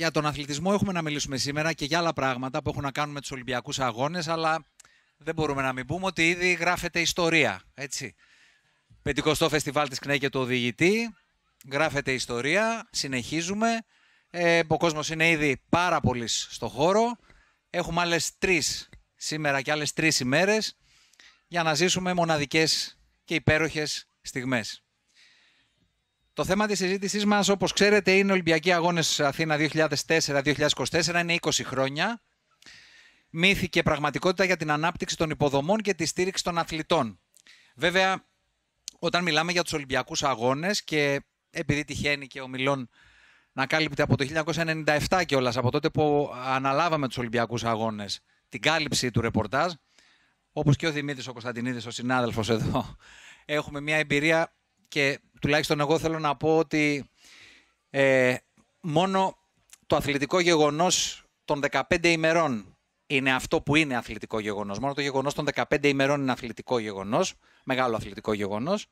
Για τον αθλητισμό έχουμε να μιλήσουμε σήμερα και για άλλα πράγματα που έχουν να κάνουν με τους Ολυμπιακούς Αγώνες, αλλά δεν μπορούμε να μην πούμε ότι ήδη γράφεται ιστορία, έτσι. Πεντηκοστό φεστιβάλ της ΚΝΕ και του οδηγητή, γράφεται ιστορία, συνεχίζουμε. Ε, ο κόσμος είναι ήδη πάρα πολύ στο χώρο. Έχουμε άλλες τρεις σήμερα και άλλες τρεις ημέρες για να ζήσουμε μοναδικές και υπέροχες στιγμές. Το θέμα της συζήτησής μας, όπως ξέρετε, είναι Ολυμπιακοί Αγώνες Αθήνα 2004-2024. Είναι 20 χρόνια. Μύθη και πραγματικότητα για την ανάπτυξη των υποδομών και τη στήριξη των αθλητών. Βέβαια, όταν μιλάμε για τους Ολυμπιακούς Αγώνες και επειδή τυχαίνει και ο Μιλών να κάλυπτε από το 1997 κιόλας, από τότε που αναλάβαμε τους Ολυμπιακούς Αγώνες, την κάλυψη του ρεπορτάζ. Όπως και ο Δημήτρης ο Κωνσταντινίδης, ο συνάδελφος εδώ, έχουμε μια εμπειρία και τουλάχιστον εγώ θέλω να πω ότι ε, μόνο το αθλητικό γεγονός των 15 ημερών είναι αυτό που είναι αθλητικό γεγονός. Μόνο το γεγονός των 15 ημερών είναι αθλητικό γεγονός, μεγάλο αθλητικό γεγονός.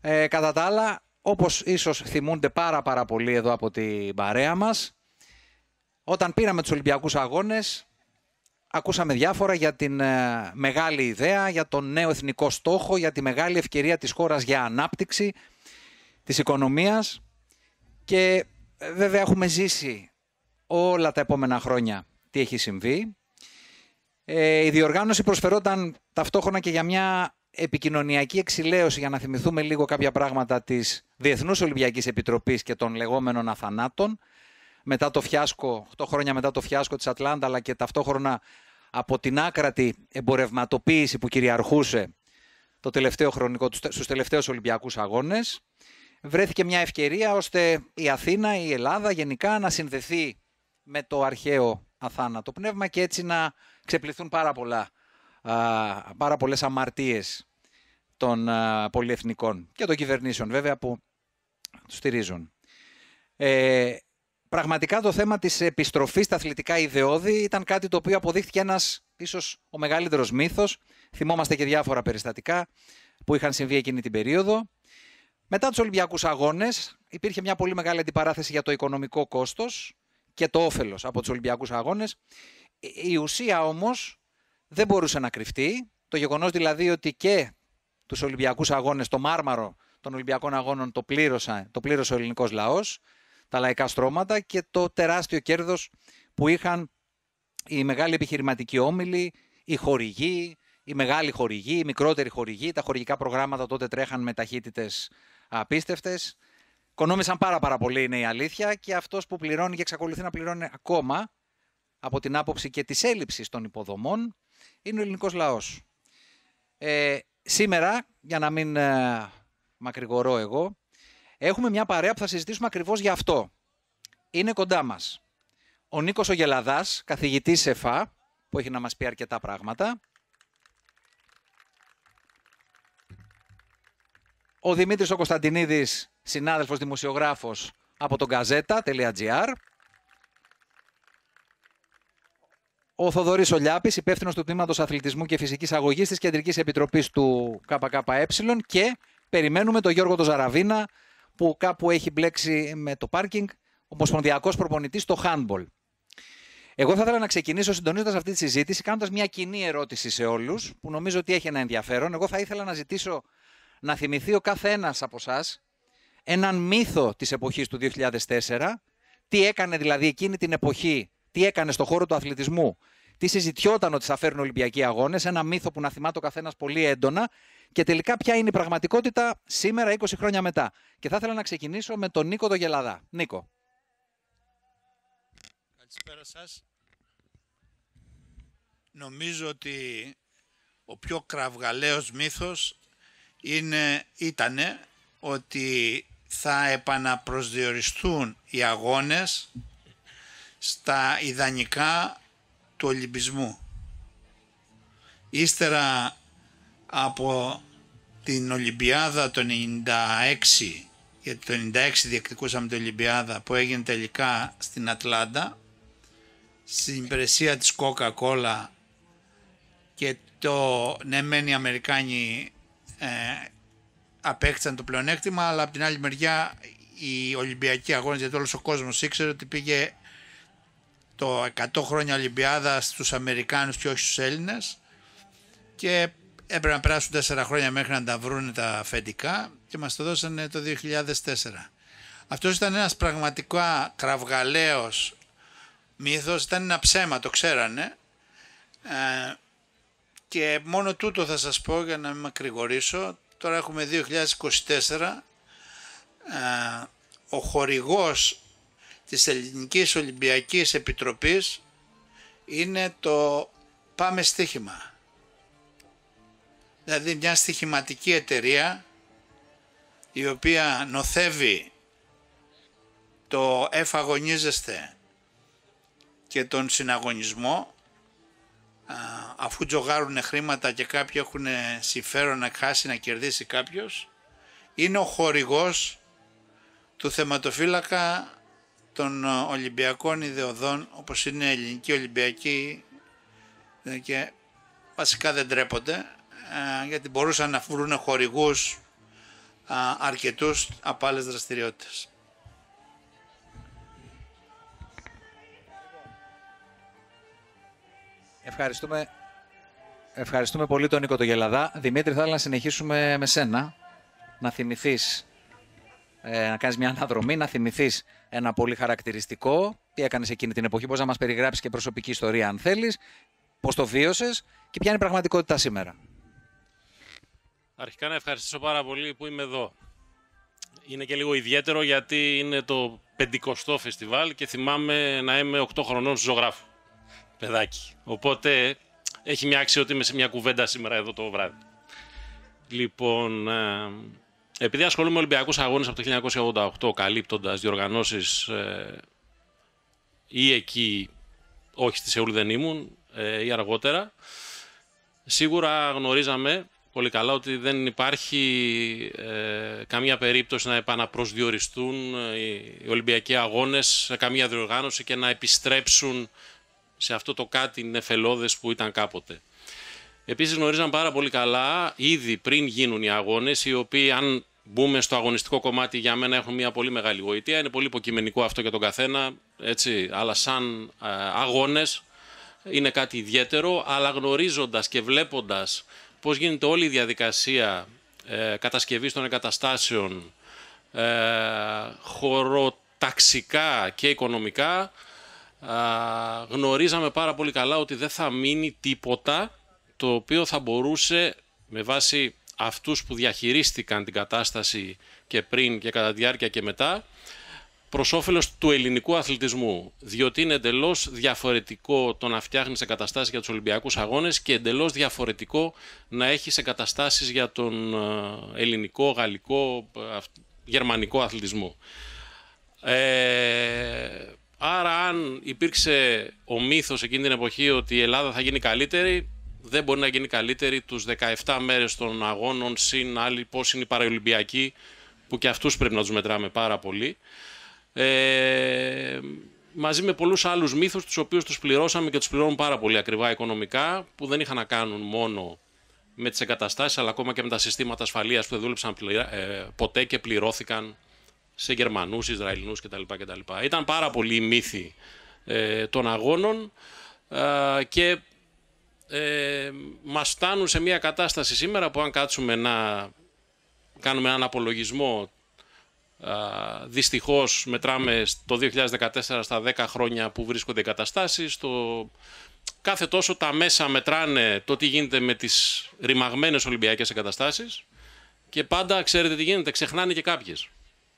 Ε, κατά τα άλλα, όπως ίσως θυμούνται πάρα πάρα πολύ εδώ από την παρέα μας, όταν πήραμε τους Ολυμπιακούς Αγώνες, Ακούσαμε διάφορα για την ε, μεγάλη ιδέα, για τον νέο εθνικό στόχο, για τη μεγάλη ευκαιρία της χώρας για ανάπτυξη της οικονομίας και ε, βέβαια έχουμε ζήσει όλα τα επόμενα χρόνια τι έχει συμβεί. Ε, η διοργάνωση προσφερόταν ταυτόχρονα και για μια επικοινωνιακή εξηλαίωση για να θυμηθούμε λίγο κάποια πράγματα της Διεθνούς Ολυμπιακής Επιτροπής και των λεγόμενων αθανάτων μετά το φιάσκο, 8 χρόνια μετά το φιάσκο της Ατλάντα αλλά και ταυτόχρονα από την άκρατη εμπορευματοποίηση που κυριαρχούσε το τελευταίο χρονικό, στους τελευταίους Ολυμπιακούς Αγώνες, βρέθηκε μια ευκαιρία ώστε η Αθήνα, η Ελλάδα γενικά να συνδεθεί με το αρχαίο αθάνατο πνεύμα και έτσι να ξεπληθούν πάρα, πολλά, πάρα πολλές αμαρτίες των πολυεθνικών και των κυβερνήσεων βέβαια που τους στηρίζουν. Ε, πραγματικά το θέμα της επιστροφής στα αθλητικά ιδεώδη ήταν κάτι το οποίο αποδείχθηκε ένας ίσως ο μεγαλύτερος μύθος. Θυμόμαστε και διάφορα περιστατικά που είχαν συμβεί εκείνη την περίοδο. Μετά τους Ολυμπιακούς Αγώνες υπήρχε μια πολύ μεγάλη αντιπαράθεση για το οικονομικό κόστος και το όφελος από τους Ολυμπιακούς Αγώνες. Η ουσία όμως δεν μπορούσε να κρυφτεί. Το γεγονός δηλαδή ότι και τους Ολυμπιακούς Αγώνες, το μάρμαρο των Ολυμπιακών Αγώνων το, το πλήρωσε ο ελληνικός λαός τα λαϊκά στρώματα και το τεράστιο κέρδος που είχαν οι μεγάλοι επιχειρηματικοί όμιλοι, οι χορηγοί, οι μεγάλοι χορηγοί, οι μικρότεροι χορηγοί. Τα χορηγικά προγράμματα τότε τρέχαν με ταχύτητες απίστευτες. Οικονόμησαν πάρα πάρα πολύ είναι η αλήθεια και αυτός που πληρώνει και εξακολουθεί να πληρώνει ακόμα από την άποψη και της έλλειψης των υποδομών είναι ο ελληνικός λαός. Ε, σήμερα, για να μην ε, μακρηγορώ εγώ, Έχουμε μια παρέα που θα συζητήσουμε ακριβώς για αυτό. Είναι κοντά μας. Ο Νίκος Ογελαδάς, καθηγητής ΕΦΑ, που έχει να μας πει αρκετά πράγματα. Ο Δημήτρης ο Κωνσταντινίδης, συνάδελφος δημοσιογράφος από τον gazeta.gr. Ο Θοδωρής Ολιάπης, υπεύθυνος του τμήματος αθλητισμού και φυσικής αγωγής της Κεντρικής Επιτροπής του ΚΚΕ και περιμένουμε τον Γιώργο Τζαραβίνα που κάπου έχει μπλέξει με το πάρκινγκ, ομοσπονδιακός προπονητής το handball. Εγώ θα ήθελα να ξεκινήσω συντονίζοντας αυτή τη συζήτηση, κάνοντας μια κοινή ερώτηση σε όλους, που νομίζω ότι έχει ένα ενδιαφέρον. Εγώ θα ήθελα να ζητήσω να θυμηθεί ο κάθε από εσά έναν μύθο της εποχής του 2004, τι έκανε δηλαδή εκείνη την εποχή, τι έκανε στον χώρο του αθλητισμού, τι συζητιόταν ότι θα φέρουν Ολυμπιακοί Αγώνες, ένα μύθο που να θυμάται ο καθένας πολύ έντονα και τελικά ποια είναι η πραγματικότητα σήμερα 20 χρόνια μετά. Και θα ήθελα να ξεκινήσω με τον Νίκο Δογελαδά. Νίκο. Καλησπέρα σας. Νομίζω ότι ο πιο κραυγαλαίος μύθος είναι, ήτανε ότι θα επαναπροσδιοριστούν οι αγώνες στα ιδανικά του Ολυμπισμού. Ύστερα από την Ολυμπιάδα το 96 γιατί το 96 διεκδικούσαμε την Ολυμπιάδα που έγινε τελικά στην Ατλάντα στην υπηρεσία της Coca-Cola και το ναι μεν οι Αμερικάνοι ε, απέκτησαν το πλεονέκτημα αλλά από την άλλη μεριά οι Ολυμπιακοί αγώνες γιατί όλος ο κόσμος ήξερε ότι πήγε το 100 χρόνια Ολυμπιάδα στους Αμερικάνους και όχι στους Έλληνες και έπρεπε να περάσουν τέσσερα χρόνια μέχρι να τα βρουν τα αφεντικά και μας το δώσανε το 2004. Αυτός ήταν ένας πραγματικά κραυγαλαίος μύθος, ήταν ένα ψέμα, το ξέρανε. Ε, και μόνο τούτο θα σας πω για να μην μακρηγορήσω. Τώρα έχουμε 2024. Ε, ο χορηγός της Ελληνικής Ολυμπιακής Επιτροπής είναι το «Πάμε στοίχημα» δηλαδή μια στοιχηματική εταιρεία η οποία νοθεύει το εφαγωνίζεστε και τον συναγωνισμό αφού τζογάρουν χρήματα και κάποιοι έχουν συμφέρον να χάσει να κερδίσει κάποιος είναι ο χορηγός του θεματοφύλακα των Ολυμπιακών ιδεοδών όπως είναι η Ελληνική Ολυμπιακή ε, και βασικά δεν τρέπονται ε, γιατί μπορούσαν να βρουν χορηγούς ε, αρκετούς από άλλες δραστηριότητες. Ευχαριστούμε. Ευχαριστούμε πολύ τον Νίκο το Γελαδά. Δημήτρη, θα ήθελα να συνεχίσουμε με σένα. Να θυμηθείς ε, να κάνεις μια αναδρομή, να θυμηθείς ένα πολύ χαρακτηριστικό. Τι έκανες εκείνη την εποχή, πώς να μας περιγράψεις και προσωπική ιστορία, αν θέλεις. Πώς το βίωσες και ποια είναι η πραγματικότητα σήμερα. Αρχικά να ευχαριστήσω πάρα πολύ που είμαι εδώ. Είναι και λίγο ιδιαίτερο γιατί είναι το πεντηκοστό φεστιβάλ και θυμάμαι να είμαι 8 χρονών ζωγράφους. Παιδάκι. Οπότε έχει μια αξία ότι είμαι σε μια κουβέντα σήμερα εδώ το βράδυ. Λοιπόν, ε, επειδή ασχολούμαι με Ολυμπιακούς Αγώνες από το 1988, καλύπτοντας διοργανώσεις ε, ή εκεί, όχι στη Σεούλ δεν ήμουν, ε, ή αργότερα, σίγουρα γνωρίζαμε πολύ καλά ότι δεν υπάρχει ε, καμία περίπτωση να επαναπροσδιοριστούν ε, οι, Ολυμπιακοί αγώνες σε καμία διοργάνωση και να επιστρέψουν σε αυτό το κάτι νεφελώδες που ήταν κάποτε. Επίσης γνωρίζαμε πάρα πολύ καλά ήδη πριν γίνουν οι αγώνες οι οποίοι αν μπούμε στο αγωνιστικό κομμάτι για μένα έχουν μια πολύ μεγάλη γοητεία. Είναι πολύ υποκειμενικό αυτό για τον καθένα, έτσι, αλλά σαν ε, αγώνες είναι κάτι ιδιαίτερο, αλλά γνωρίζοντας και βλέποντας πώς γίνεται όλη η διαδικασία ε, κατασκευής των εγκαταστάσεων ε, χωροταξικά και οικονομικά γνωρίζαμε πάρα πολύ καλά ότι δεν θα μείνει τίποτα το οποίο θα μπορούσε με βάση αυτούς που διαχειρίστηκαν την κατάσταση και πριν και κατά τη διάρκεια και μετά προς όφελος του ελληνικού αθλητισμού. Διότι είναι εντελώς διαφορετικό το να φτιάχνεις εγκαταστάσεις για τους Ολυμπιακούς Αγώνες και εντελώς διαφορετικό να έχεις εγκαταστάσεις για τον ε, ελληνικό, γαλλικό, ε, γερμανικό αθλητισμό. Ε, άρα αν υπήρξε ο μύθος εκείνη την εποχή ότι η Ελλάδα θα γίνει καλύτερη, δεν μπορεί να γίνει καλύτερη τους 17 μέρες των αγώνων συν άλλοι πώς είναι οι παραολυμπιακοί που και αυτούς πρέπει να τους μετράμε πάρα πολύ. Ε, μαζί με πολλούς άλλους μύθους τους οποίους τους πληρώσαμε και τους πληρώνουν πάρα πολύ ακριβά οικονομικά που δεν είχαν να κάνουν μόνο με τις εγκαταστάσεις αλλά ακόμα και με τα συστήματα ασφαλείας που δεν δούλεψαν ε, ποτέ και πληρώθηκαν σε Γερμανούς, Ισραηλινούς κτλ. κτλ. Ήταν πάρα πολύ μύθοι ε, των αγώνων και ε, μας φτάνουν σε μια κατάσταση σήμερα που αν κάτσουμε να κάνουμε έναν απολογισμό δυστυχώς μετράμε το 2014 στα 10 χρόνια που βρίσκονται εγκαταστάσεις. Το... Κάθε τόσο τα μέσα μετράνε το τι γίνεται με τις ρημαγμένες Ολυμπιακές εγκαταστάσεις και πάντα ξέρετε τι γίνεται, ξεχνάνε και κάποιες.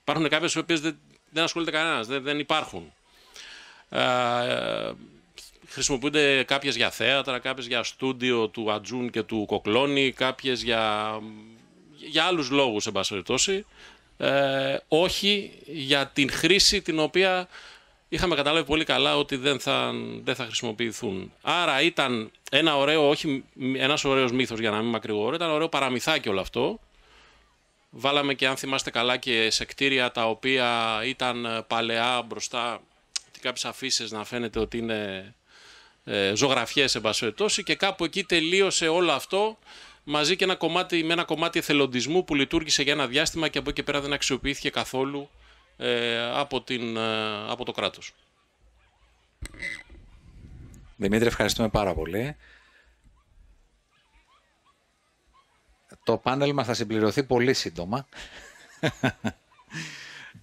Υπάρχουν κάποιες που οποίες δεν, δεν ασχολείται κανένας, δεν, δεν υπάρχουν. Ε, χρησιμοποιούνται κάποιες για θέατρα, κάποιες για στούντιο του Ατζούν και του Κοκλώνη, κάποιες για, για άλλους λόγους, εν πάση ε, όχι για την χρήση την οποία είχαμε καταλάβει πολύ καλά ότι δεν θα, δεν θα χρησιμοποιηθούν. Άρα ήταν ένα ωραίο, όχι ένας ωραίος μύθος για να μην μακρηγορώ, ήταν ωραίο παραμυθάκι όλο αυτό. Βάλαμε και αν θυμάστε καλά και σε κτίρια τα οποία ήταν ε, παλαιά μπροστά και κάποιες αφήσεις να φαίνεται ότι είναι ε, ζωγραφιές και κάπου εκεί τελείωσε όλο αυτό μαζί και ένα κομμάτι, με ένα κομμάτι εθελοντισμού που λειτουργήσε για ένα διάστημα και από εκεί και πέρα δεν αξιοποιήθηκε καθόλου ε, από, την, ε, από το κράτος. Δημήτρη, ευχαριστούμε πάρα πολύ. Το πάνελ μας θα συμπληρωθεί πολύ σύντομα.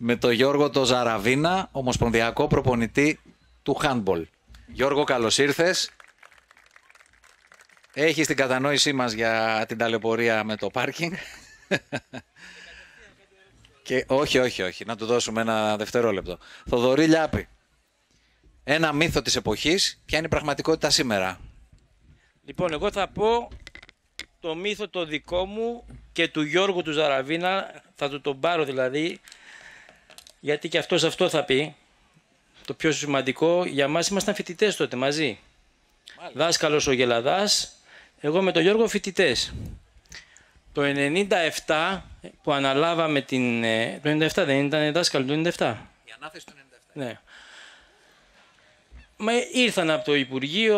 με τον Γιώργο το Ζαραβίνα, ομοσπονδιακό προπονητή του handball. Γιώργο, καλώς ήρθες. Έχει την κατανόησή μας για την ταλαιπωρία με το πάρκινγκ. Και όχι, όχι, όχι. Να του δώσουμε ένα δευτερόλεπτο. Θοδωρή Λιάπη. Ένα μύθο της εποχής. Ποια είναι η πραγματικότητα σήμερα. Λοιπόν, εγώ θα πω το μύθο το δικό μου και του Γιώργου του Ζαραβίνα. Θα του τον πάρω δηλαδή. Γιατί και αυτός αυτό θα πει. Το πιο σημαντικό. Για μας ήμασταν φοιτητές τότε μαζί. Μάλιστα. Δάσκαλος ο Γελαδάς εγώ με τον Γιώργο φοιτητές. Το 97 που αναλάβαμε την. Ε, το 97 δεν ήταν δάσκαλο, το 97. Η ανάθεση του 97. Ναι. Μα ήρθαν από το Υπουργείο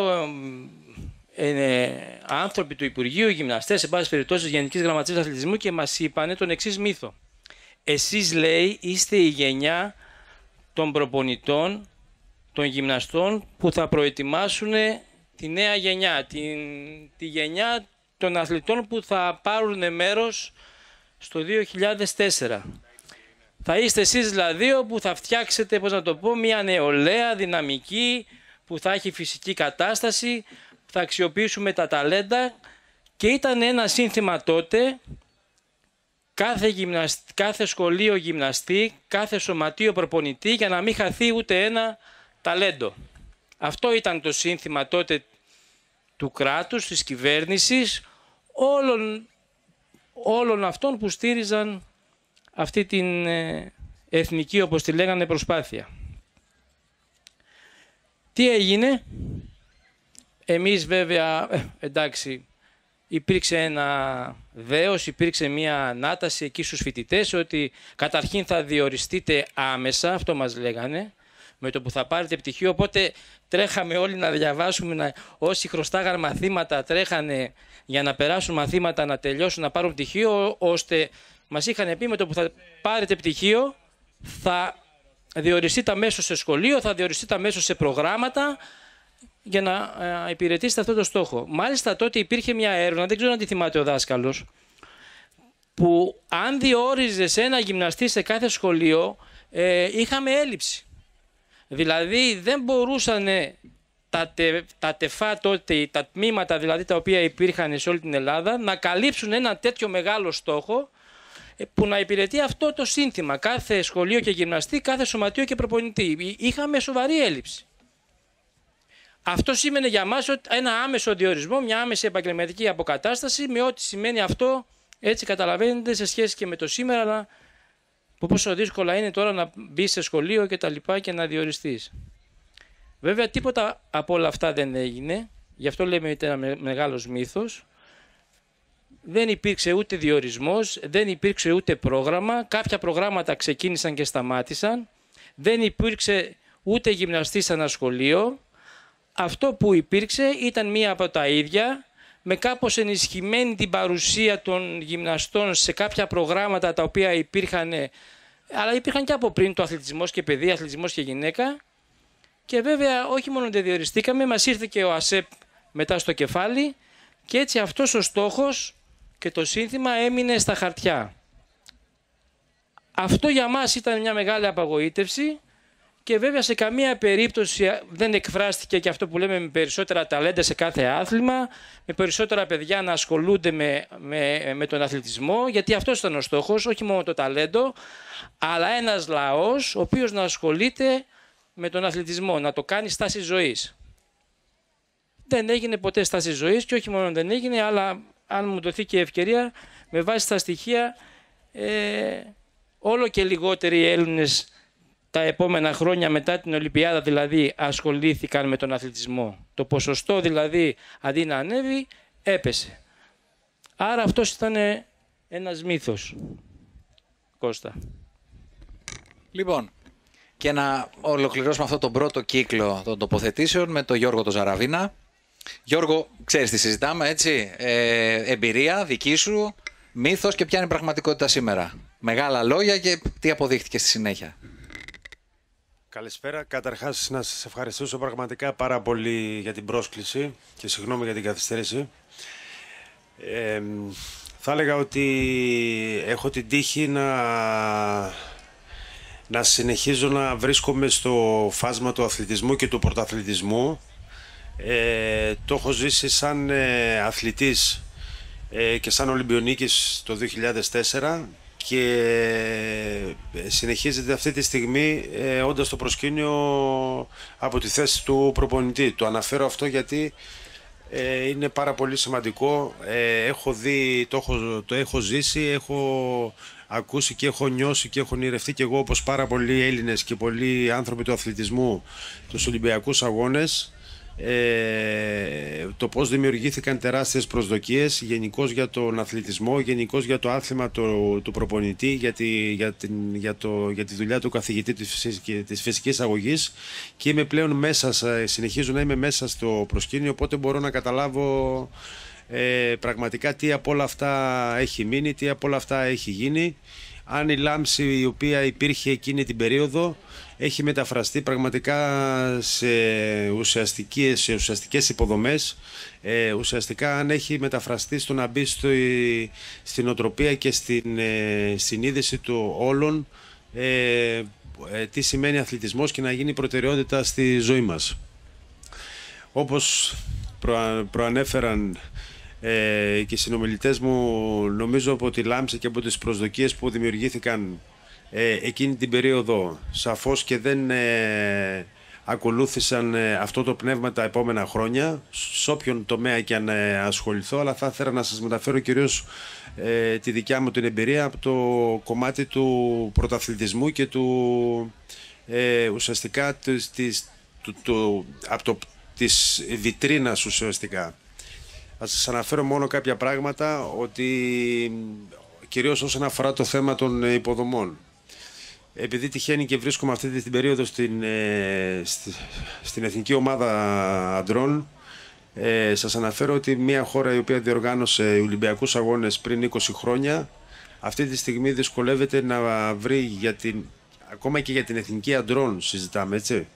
ε, ε άνθρωποι του Υπουργείου, γυμναστές, σε πάση περιπτώσει Γενικής Γραμματείας Αθλητισμού και μας είπαν τον εξής μύθο. Εσείς λέει είστε η γενιά των προπονητών, των γυμναστών που θα προετοιμάσουν τη νέα γενιά, την, τη γενιά των αθλητών που θα πάρουν μέρος στο 2004. Θα είστε εσείς δηλαδή που θα φτιάξετε, πώς να το πω, μια νεολαία, δυναμική, που θα έχει φυσική κατάσταση, θα αξιοποιήσουμε τα ταλέντα και ήταν ένα σύνθημα τότε κάθε, κάθε σχολείο γυμναστή, κάθε σωματείο προπονητή για να μην χαθεί ούτε ένα ταλέντο. Αυτό ήταν το σύνθημα τότε του κράτους, της κυβέρνησης, όλων, όλων αυτών που στήριζαν αυτή την ε, εθνική, όπως τη λέγανε, προσπάθεια. Τι έγινε, εμείς βέβαια, ε, εντάξει, υπήρξε ένα δέος, υπήρξε μια ανάταση εκεί στους φοιτητές ότι καταρχήν θα διοριστείτε άμεσα, αυτό μας λέγανε, με το που θα πάρετε πτυχίο. Οπότε τρέχαμε όλοι να διαβάσουμε. Να... Όσοι χρωστάγαν μαθήματα τρέχανε για να περάσουν μαθήματα, να τελειώσουν, να πάρουν πτυχίο, ώστε μας είχαν πει με το που θα πάρετε πτυχίο θα διοριστείτε αμέσως σε σχολείο, θα διοριστείτε μέσο σε προγράμματα για να ε, υπηρετήσετε αυτό το στόχο. Μάλιστα τότε υπήρχε μια έρευνα, δεν ξέρω αν τη θυμάται ο δάσκαλος, που αν διόριζες ένα γυμναστή σε κάθε σχολείο, ε, είχαμε έλλειψη. Δηλαδή δεν μπορούσαν τα, τα τεφά τότε, τα τμήματα δηλαδή τα οποία υπήρχαν σε όλη την Ελλάδα να καλύψουν ένα τέτοιο μεγάλο στόχο ε, που να υπηρετεί αυτό το σύνθημα. Κάθε σχολείο και γυμναστή, κάθε σωματείο και προπονητή. Είχαμε σοβαρή έλλειψη. Αυτό σήμαινε για μας ένα άμεσο διορισμό, μια άμεση επαγγελματική αποκατάσταση με ό,τι σημαίνει αυτό, έτσι καταλαβαίνετε, σε σχέση και με το σήμερα, που πόσο δύσκολα είναι τώρα να μπει σε σχολείο και τα λοιπά και να διοριστείς. Βέβαια τίποτα από όλα αυτά δεν έγινε, γι' αυτό λέμε ότι ήταν ένα μεγάλος μύθος. Δεν υπήρξε ούτε διορισμός, δεν υπήρξε ούτε πρόγραμμα, κάποια προγράμματα ξεκίνησαν και σταμάτησαν, δεν υπήρξε ούτε γυμναστής σε ένα σχολείο. Αυτό που υπήρξε ήταν μία από τα ίδια, με κάπως ενισχυμένη την παρουσία των γυμναστών σε κάποια προγράμματα τα οποία υπήρχαν, ε, αλλά υπήρχαν και από πριν το αθλητισμός και παιδί, αθλητισμός και γυναίκα. Και βέβαια όχι μόνο δεν διοριστήκαμε, μας ήρθε και ο ΑΣΕΠ μετά στο κεφάλι και έτσι αυτός ο στόχος και το σύνθημα έμεινε στα χαρτιά. Αυτό για μας ήταν μια μεγάλη απαγοήτευση και βέβαια σε καμία περίπτωση δεν εκφράστηκε και αυτό που λέμε με περισσότερα ταλέντα σε κάθε άθλημα, με περισσότερα παιδιά να ασχολούνται με, με, με τον αθλητισμό, γιατί αυτός ήταν ο στόχος, όχι μόνο το ταλέντο, αλλά ένας λαός ο οποίος να ασχολείται με τον αθλητισμό, να το κάνει στάση ζωής. Δεν έγινε ποτέ στάση ζωής και όχι μόνο δεν έγινε, αλλά αν μου δοθεί και η ευκαιρία, με βάση τα στοιχεία, ε, όλο και λιγότεροι Έλληνες τα επόμενα χρόνια μετά την Ολυμπιάδα δηλαδή ασχολήθηκαν με τον αθλητισμό. Το ποσοστό δηλαδή αντί να ανέβει έπεσε. Άρα αυτός ήταν ένας μύθος, Κώστα. Λοιπόν, και να ολοκληρώσουμε αυτό τον πρώτο κύκλο των τοποθετήσεων με τον Γιώργο τον Ζαραβίνα. Γιώργο, ξέρεις τι συζητάμε, έτσι, ε, εμπειρία δική σου, μύθος και ποια είναι η πραγματικότητα σήμερα. Μεγάλα λόγια και τι αποδείχτηκες στη συνέχεια. Καλησπέρα. Καταρχάς, να σας ευχαριστήσω πραγματικά πάρα πολύ για την πρόσκληση και συγγνώμη για την καθυστέρηση. Ε, θα έλεγα ότι έχω την τύχη να, να συνεχίζω να βρίσκομαι στο φάσμα του αθλητισμού και του πρωταθλητισμού. Ε, το έχω ζήσει σαν ε, αθλητής ε, και σαν Ολυμπιονίκης το 2004 και ε, συνεχίζεται αυτή τη στιγμή ε, όντας το προσκήνιο από τη θέση του προπονητή. Το αναφέρω αυτό γιατί ε, είναι πάρα πολύ σημαντικό. έχω δει, το έχω, το έχω ζήσει, έχω ακούσει και έχω νιώσει και έχω ονειρευτεί και εγώ όπως πάρα πολλοί Έλληνες και πολλοί άνθρωποι του αθλητισμού τους Ολυμπιακούς Αγώνες ε, το πώς δημιουργήθηκαν τεράστιες προσδοκίες γενικώς για τον αθλητισμό, γενικώς για το άθλημα του, του προπονητή, για τη, για, το, για τη δουλειά του καθηγητή της, της φυσικής αγωγής και είμαι πλέον μέσα, συνεχίζω να είμαι μέσα στο προσκήνιο οπότε μπορώ να καταλάβω ε, πραγματικά τι από όλα αυτά έχει μείνει, τι από όλα αυτά έχει γίνει αν η λάμψη η οποία υπήρχε εκείνη την περίοδο έχει μεταφραστεί πραγματικά σε ουσιαστικές, σε ουσιαστικές υποδομές, ε, ουσιαστικά αν έχει μεταφραστεί στο να μπει στην οτροπία και στην ε, συνείδηση του όλων ε, ε, τι σημαίνει αθλητισμός και να γίνει προτεραιότητα στη ζωή μας. Όπως προανέφεραν ε, και οι συνομιλητές μου νομίζω από τη λάμψη και από τις προσδοκίες που δημιουργήθηκαν ε, εκείνη την περίοδο σαφώς και δεν ε, ακολούθησαν αυτό το πνεύμα τα επόμενα χρόνια σε όποιον τομέα και αν ασχοληθώ αλλά θα ήθελα να σας μεταφέρω κυρίως τη δικιά μου την εμπειρία από το κομμάτι του πρωταθλητισμού και του ουσιαστικά της, της, του, από της βιτρίνας ουσιαστικά θα σας αναφέρω μόνο κάποια πράγματα ότι κυρίως όσον αφορά το θέμα των ε, υποδομών. Επειδή τυχαίνει και βρίσκομαι αυτή την περίοδο στην, ε, στην Εθνική Ομάδα Αντρών, ε, σας αναφέρω ότι μια χώρα η οποία διοργάνωσε Ολυμπιακούς Αγώνες πριν 20 χρόνια, αυτή τη στιγμή δυσκολεύεται να βρει για την, ακόμα και για την Εθνική Αντρών συζητάμε έτσι.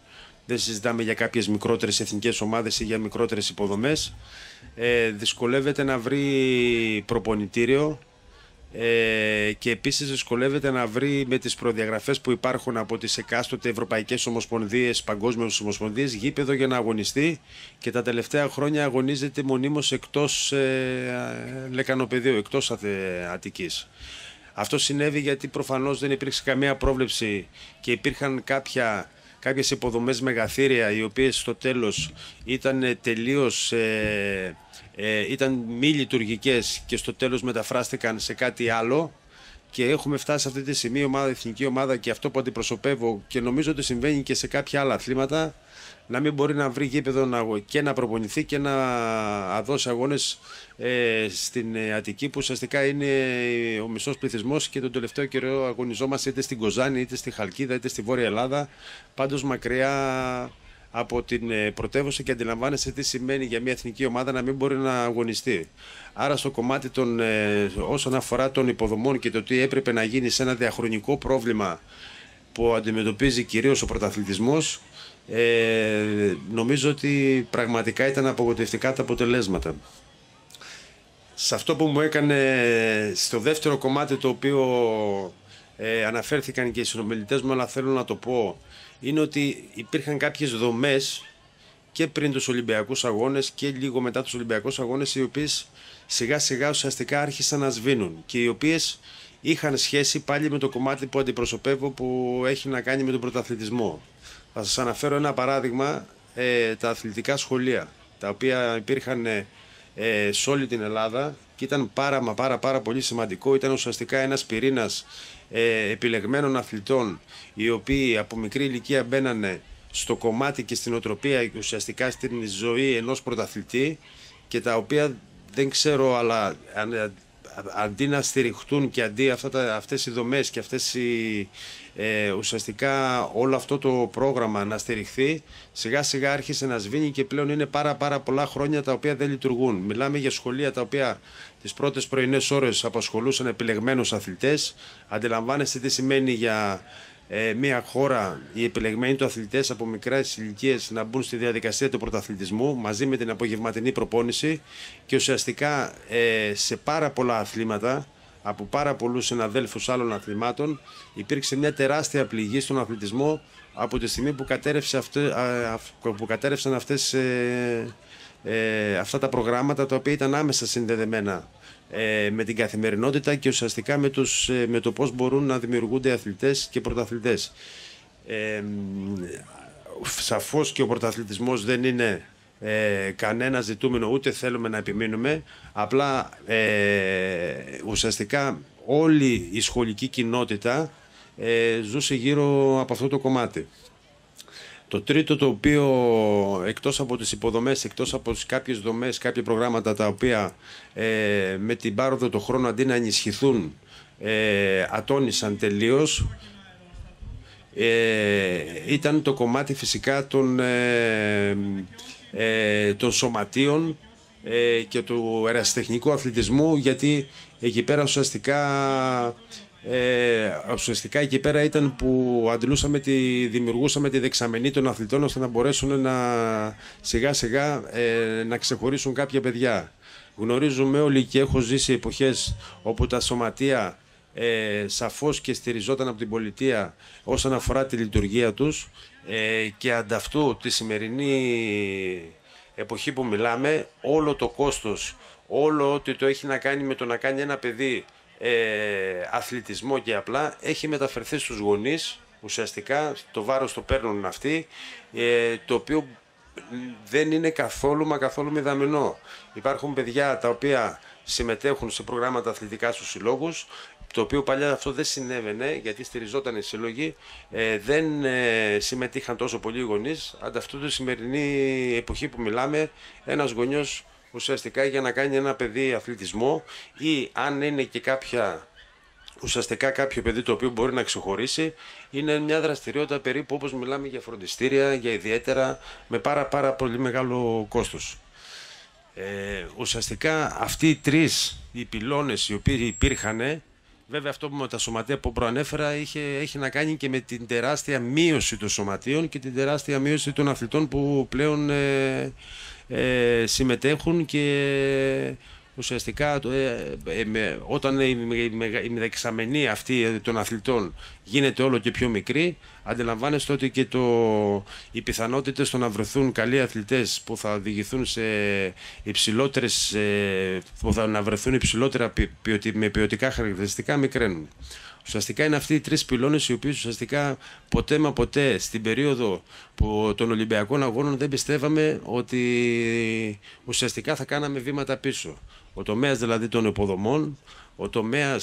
Δεν συζητάμε για κάποιες μικρότερες εθνικές ομάδες ή για μικρότερες υποδομές ε, δυσκολεύεται να βρει προπονητήριο ε, και επίσης δυσκολεύεται να βρει με τις προδιαγραφές που υπάρχουν από τις εκάστοτε ευρωπαϊκές ομοσπονδίες, παγκόσμιες ομοσπονδίες, γήπεδο για να αγωνιστεί και τα τελευταία χρόνια αγωνίζεται μονίμως εκτός ε, λεκανοπεδίου, εκτός ε, Αττικής. Αυτό συνέβη γιατί προφανώς δεν υπήρξε καμία πρόβλεψη και υπήρχαν κάποια κάποιες υποδομές μεγαθύρια οι οποίες στο τέλος ήταν τελείως ε, ε, ήταν μη λειτουργικές και στο τέλος μεταφράστηκαν σε κάτι άλλο και έχουμε φτάσει σε αυτή τη στιγμή ομάδα, εθνική ομάδα και αυτό που αντιπροσωπεύω και νομίζω ότι συμβαίνει και σε κάποια άλλα αθλήματα να μην μπορεί να βρει γήπεδο να, και να προπονηθεί και να δώσει αγώνες ε, στην ε, Αττική που ουσιαστικά είναι ε, ο μισός πληθυσμός και τον τελευταίο καιρό αγωνιζόμαστε είτε στην Κοζάνη είτε στη Χαλκίδα είτε στη Βόρεια Ελλάδα πάντως μακριά από την ε, πρωτεύουσα και αντιλαμβάνεσαι τι σημαίνει για μια εθνική ομάδα να μην μπορεί να αγωνιστεί. Άρα, στο κομμάτι των, ε, όσον αφορά των υποδομών και το τι έπρεπε να γίνει σε ένα διαχρονικό πρόβλημα που αντιμετωπίζει κυρίως ο πρωταθλητισμός ε, νομίζω ότι πραγματικά ήταν απογοητευτικά τα αποτελέσματα. Σε αυτό που μου έκανε στο δεύτερο κομμάτι το οποίο ε, αναφέρθηκαν και οι συνομιλητές μου αλλά θέλω να το πω είναι ότι υπήρχαν κάποιες δομές και πριν τους Ολυμπιακούς Αγώνες και λίγο μετά τους Ολυμπιακούς Αγώνες οι οποίες σιγά σιγά ουσιαστικά άρχισαν να σβήνουν και οι οποίες είχαν σχέση πάλι με το κομμάτι που αντιπροσωπεύω που έχει να κάνει με τον πρωταθλητισμό. Θα σας αναφέρω ένα παράδειγμα, ε, τα αθλητικά σχολεία τα οποία υπήρχαν ε, ε, σε όλη την Ελλάδα και ήταν πάρα μα πάρα πάρα πολύ σημαντικό, ήταν ουσιαστικά ένας πυρήνας ε, επιλεγμένων αθλητών οι οποίοι από μικρή ηλικία μπαίνανε στο κομμάτι και στην οτροπία ουσιαστικά στην ζωή ενός πρωταθλητή και τα οποία δεν ξέρω αλλά ε, αντί να στηριχτούν και αντί αυτά τα, αυτές οι δομές και αυτές οι, ε, ουσιαστικά όλο αυτό το πρόγραμμα να στηριχθεί σιγά σιγά άρχισε να σβήνει και πλέον είναι πάρα πάρα πολλά χρόνια τα οποία δεν λειτουργούν. Μιλάμε για σχολεία τα οποία τις πρώτες πρωινές ώρες απασχολούσαν επιλεγμένους αθλητές. Αντιλαμβάνεστε τι σημαίνει για ε, μια χώρα, οι επιλεγμένοι του αθλητές από μικρές ηλικίες να μπουν στη διαδικασία του πρωταθλητισμού μαζί με την απογευματινή προπόνηση και ουσιαστικά ε, σε πάρα πολλά αθλήματα από πάρα πολλούς συναδέλφους άλλων αθλημάτων υπήρξε μια τεράστια πληγή στον αθλητισμό από τη στιγμή που, κατέρευσε που κατέρευσαν αυτές, ε, ε, αυτά τα προγράμματα τα οποία ήταν άμεσα συνδεδεμένα ε, με την καθημερινότητα και ουσιαστικά με, τους, ε, με το πώς μπορούν να δημιουργούνται αθλητές και πρωταθλητές. Ε, σαφώς και ο πρωταθλητισμός δεν είναι ε, κανένα ζητούμενο ούτε θέλουμε να επιμείνουμε απλά ε, ουσιαστικά όλη η σχολική κοινότητα ζούσε γύρω από αυτό το κομμάτι. Το τρίτο το οποίο εκτός από τις υποδομές, εκτός από τις κάποιες δομές, κάποια προγράμματα τα οποία ε, με την πάροδο το χρόνο αντί να ενισχυθούν ε, ατόνισαν τελείως ε, ήταν το κομμάτι φυσικά των, ε, ε των σωματείων και του ερασιτεχνικού αθλητισμού γιατί εκεί πέρα ουσιαστικά ε, ουσιαστικά εκεί πέρα ήταν που αντιλούσαμε τη, δημιουργούσαμε τη δεξαμενή των αθλητών ώστε να μπορέσουν να σιγά σιγά ε, να ξεχωρίσουν κάποια παιδιά. Γνωρίζουμε όλοι και έχω ζήσει εποχές όπου τα σωματεία ε, σαφώς και στηριζόταν από την πολιτεία όσον αφορά τη λειτουργία τους ε, και ανταυτού τη σημερινή εποχή που μιλάμε όλο το κόστος, όλο ότι το έχει να κάνει με το να κάνει ένα παιδί ε, αθλητισμό και απλά έχει μεταφερθεί στους γονείς ουσιαστικά το βάρος το παίρνουν αυτοί ε, το οποίο δεν είναι καθόλου μα καθόλου μηδαμινό. Υπάρχουν παιδιά τα οποία συμμετέχουν σε προγράμματα αθλητικά στους συλλόγους το οποίο παλιά αυτό δεν συνέβαινε γιατί στηριζόταν οι σύλλογοι, ε, δεν ε, συμμετείχαν τόσο πολλοί γονείς. Ανταυτού τη σημερινή εποχή που μιλάμε, ένας γονιός ουσιαστικά για να κάνει ένα παιδί αθλητισμό ή αν είναι και κάποια ουσιαστικά κάποιο παιδί το οποίο μπορεί να ξεχωρίσει είναι μια δραστηριότητα περίπου όπως μιλάμε για φροντιστήρια, για ιδιαίτερα με πάρα πάρα πολύ μεγάλο κόστος. Ε, ουσιαστικά αυτοί οι τρεις οι πυλώνες οι οποίοι υπήρχαν Βέβαια αυτό που με τα σωματεία που προανέφερα είχε, έχει να κάνει και με την τεράστια μείωση των σωματείων και την τεράστια μείωση των αθλητών που πλέον ε, ε, συμμετέχουν και ουσιαστικά ε, ε όταν η, η, δεξαμενή αυτή των αθλητών γίνεται όλο και πιο μικρή αντιλαμβάνεστε ότι και το, οι πιθανότητες στο να βρεθούν καλοί αθλητές που θα οδηγηθούν σε υψηλότερες ε, που θα να βρεθούν υψηλότερα με ποιοτικά χαρακτηριστικά μικραίνουν. Ουσιαστικά είναι αυτοί οι τρεις πυλώνες οι οποίοι ουσιαστικά ποτέ μα ποτέ στην περίοδο που, των Ολυμπιακών Αγώνων δεν πιστεύαμε ότι ουσιαστικά θα κάναμε βήματα πίσω. Ο τομέας δηλαδή των υποδομών, ο τομέας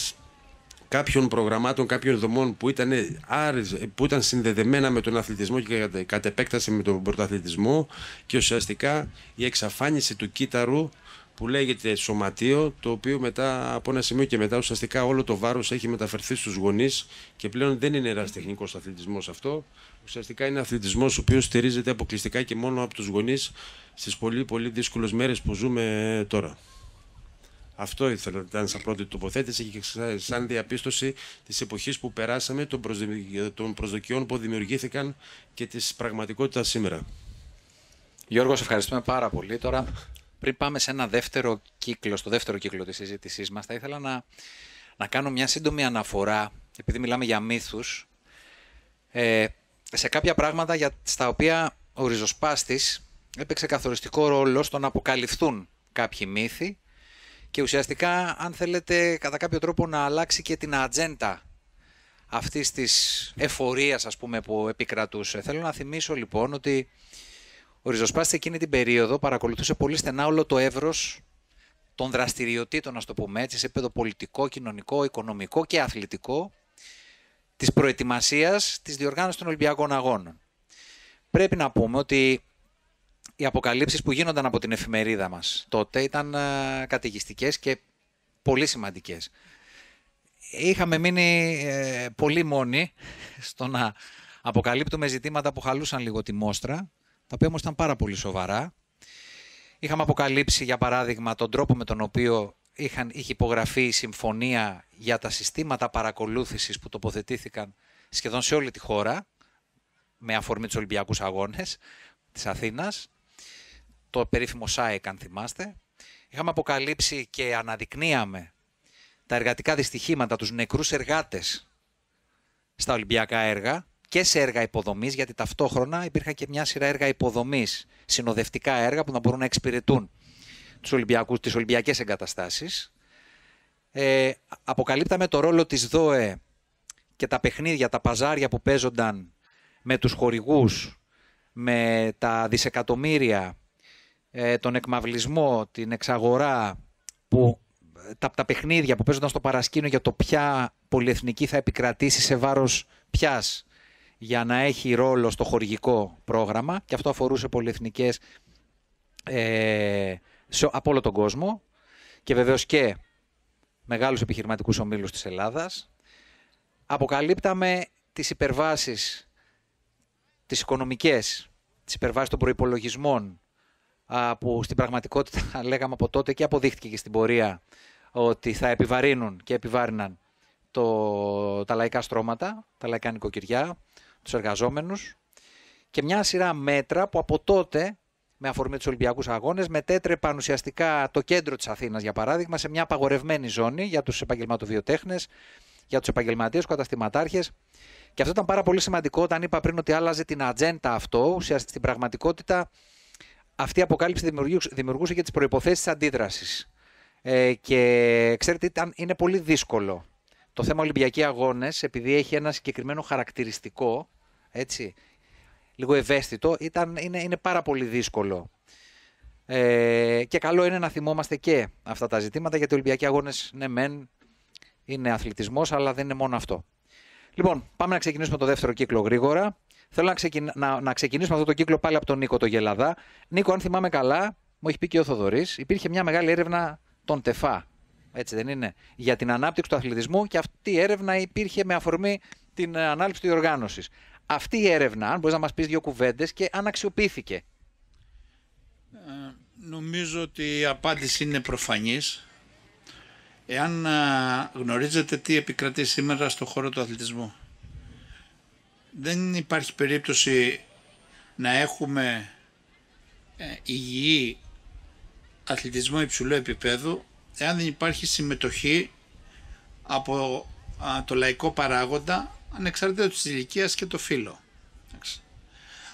κάποιων προγραμμάτων, κάποιων δομών που ήταν, που ήταν συνδεδεμένα με τον αθλητισμό και κατ' επέκταση με τον πρωταθλητισμό και ουσιαστικά η εξαφάνιση του κύτταρου που λέγεται σωματείο, το οποίο μετά από ένα σημείο και μετά ουσιαστικά όλο το βάρος έχει μεταφερθεί στους γονείς και πλέον δεν είναι τεχνικός αθλητισμός αυτό. Ουσιαστικά είναι αθλητισμός ο οποίος στηρίζεται αποκλειστικά και μόνο από τους γονείς στις πολύ πολύ δύσκολες μέρες που ζούμε τώρα. Αυτό ήθελα, να ήταν σαν πρώτη τοποθέτηση και σαν διαπίστωση της εποχής που περάσαμε, των προσδοκιών που δημιουργήθηκαν και της πραγματικότητας σήμερα. Γιώργος, ευχαριστούμε πάρα πολύ. Τώρα πριν πάμε σε ένα δεύτερο κύκλο, στο δεύτερο κύκλο της συζήτησής μας, θα ήθελα να, να κάνω μια σύντομη αναφορά, επειδή μιλάμε για μύθους, ε, σε κάποια πράγματα για, στα οποία ο ριζοσπάστης έπαιξε καθοριστικό ρόλο στο να αποκαλυφθούν κάποιοι μύθοι και ουσιαστικά, αν θέλετε, κατά κάποιο τρόπο να αλλάξει και την ατζέντα αυτής της εφορίας ας πούμε, που επικρατούσε. Θέλω να θυμίσω λοιπόν ότι ο Ριζοσπάστης εκείνη την περίοδο παρακολουθούσε πολύ στενά όλο το εύρος των δραστηριοτήτων, α το πούμε έτσι, σε επίπεδο πολιτικό, κοινωνικό, οικονομικό και αθλητικό, της προετοιμασίας της διοργάνωσης των Ολυμπιακών Αγώνων. Πρέπει να πούμε ότι οι αποκαλύψεις που γίνονταν από την εφημερίδα μας τότε ήταν ε, κατηγιστικέ και πολύ σημαντικές. Είχαμε μείνει ε, πολύ μόνοι στο να αποκαλύπτουμε ζητήματα που χαλούσαν λίγο τη μόστρα τα οποία όμως ήταν πάρα πολύ σοβαρά. Είχαμε αποκαλύψει, για παράδειγμα, τον τρόπο με τον οποίο είχαν, είχε υπογραφεί η συμφωνία για τα συστήματα παρακολούθησης που τοποθετήθηκαν σχεδόν σε όλη τη χώρα, με αφορμή τους Ολυμπιακούς Αγώνες της Αθήνας, το περίφημο ΣΑΕΚ, αν θυμάστε. Είχαμε αποκαλύψει και αναδεικνύαμε τα εργατικά δυστυχήματα, τους νεκρούς εργάτες στα Ολυμπιακά έργα, και σε έργα υποδομής, γιατί ταυτόχρονα υπήρχαν και μια σειρά έργα υποδομής, συνοδευτικά έργα που να μπορούν να εξυπηρετούν τους Ολυμπιακούς, τις Ολυμπιακές εγκαταστάσεις. Ε, αποκαλύπταμε το ρόλο της ΔΟΕ και τα παιχνίδια, τα παζάρια που παίζονταν με τους χορηγούς, με τα δισεκατομμύρια, ε, τον εκμαυλισμό, την εξαγορά, που, τα, τα παιχνίδια που παίζονταν στο παρασκήνιο για το ποια πολυεθνική θα επικρατήσει σε βάρος ποιας για να έχει ρόλο στο χορηγικό πρόγραμμα και αυτό αφορούσε πολυεθνικές ε, σε, από όλο τον κόσμο και βεβαίως και μεγάλους επιχειρηματικούς ομίλους της Ελλάδας. Αποκαλύπταμε τις υπερβάσεις, τις οικονομικές, τις υπερβάσεις των προϋπολογισμών που στην πραγματικότητα λέγαμε από τότε και αποδείχτηκε και στην πορεία ότι θα επιβαρύνουν και επιβάρυναν το, τα λαϊκά στρώματα, τα λαϊκά νοικοκυριά, τους εργαζόμενους και μια σειρά μέτρα που από τότε με αφορμή τους Ολυμπιακούς Αγώνες, μετέτρεπαν ουσιαστικά το κέντρο της Αθήνας για παράδειγμα, σε μια απαγορευμένη ζώνη για τους επαγγελματοβιοτέχνες, για τους επαγγελματίες, καταστηματάρχες καταστηματάρχες. Και αυτό ήταν πάρα πολύ σημαντικό όταν είπα πριν ότι άλλαζε την ατζέντα αυτό. Ουσιαστικά στην πραγματικότητα αυτή η αποκάλυψη δημιουργούσε και τις προποθέσει της αντίδρασης. Ε, και ξέρετε, ήταν, είναι πολύ δύσκολο. Το θέμα Ολυμπιακοί Αγώνες, επειδή έχει ένα συγκεκριμένο χαρακτηριστικό, έτσι, λίγο ευαίσθητο, ήταν, είναι, είναι πάρα πολύ δύσκολο. Ε, και καλό είναι να θυμόμαστε και αυτά τα ζητήματα, γιατί οι Ολυμπιακοί Αγώνες, ναι μεν, είναι αθλητισμός, αλλά δεν είναι μόνο αυτό. Λοιπόν, πάμε να ξεκινήσουμε το δεύτερο κύκλο γρήγορα. Θέλω να, να, ξεκινήσουμε αυτό το κύκλο πάλι από τον Νίκο το Γελαδά. Νίκο, αν θυμάμαι καλά, μου έχει πει και ο Θοδωρής, υπήρχε μια μεγάλη έρευνα των ΤΕΦΑ. Έτσι δεν είναι. Για την ανάπτυξη του αθλητισμού και αυτή η έρευνα υπήρχε με αφορμή την ε, ανάληψη του οργάνωσης αυτή η έρευνα, αν μπορείς να μας πεις δύο κουβέντες και αν αξιοποιήθηκε. Ε, νομίζω ότι η απάντηση είναι προφανής. Εάν ε, γνωρίζετε τι επικρατεί σήμερα στο χώρο του αθλητισμού. Δεν υπάρχει περίπτωση να έχουμε ε, υγιή αθλητισμό υψηλού επίπεδου εάν δεν υπάρχει συμμετοχή από το λαϊκό παράγοντα ανεξαρτήτως της ηλικίας και το φύλλο.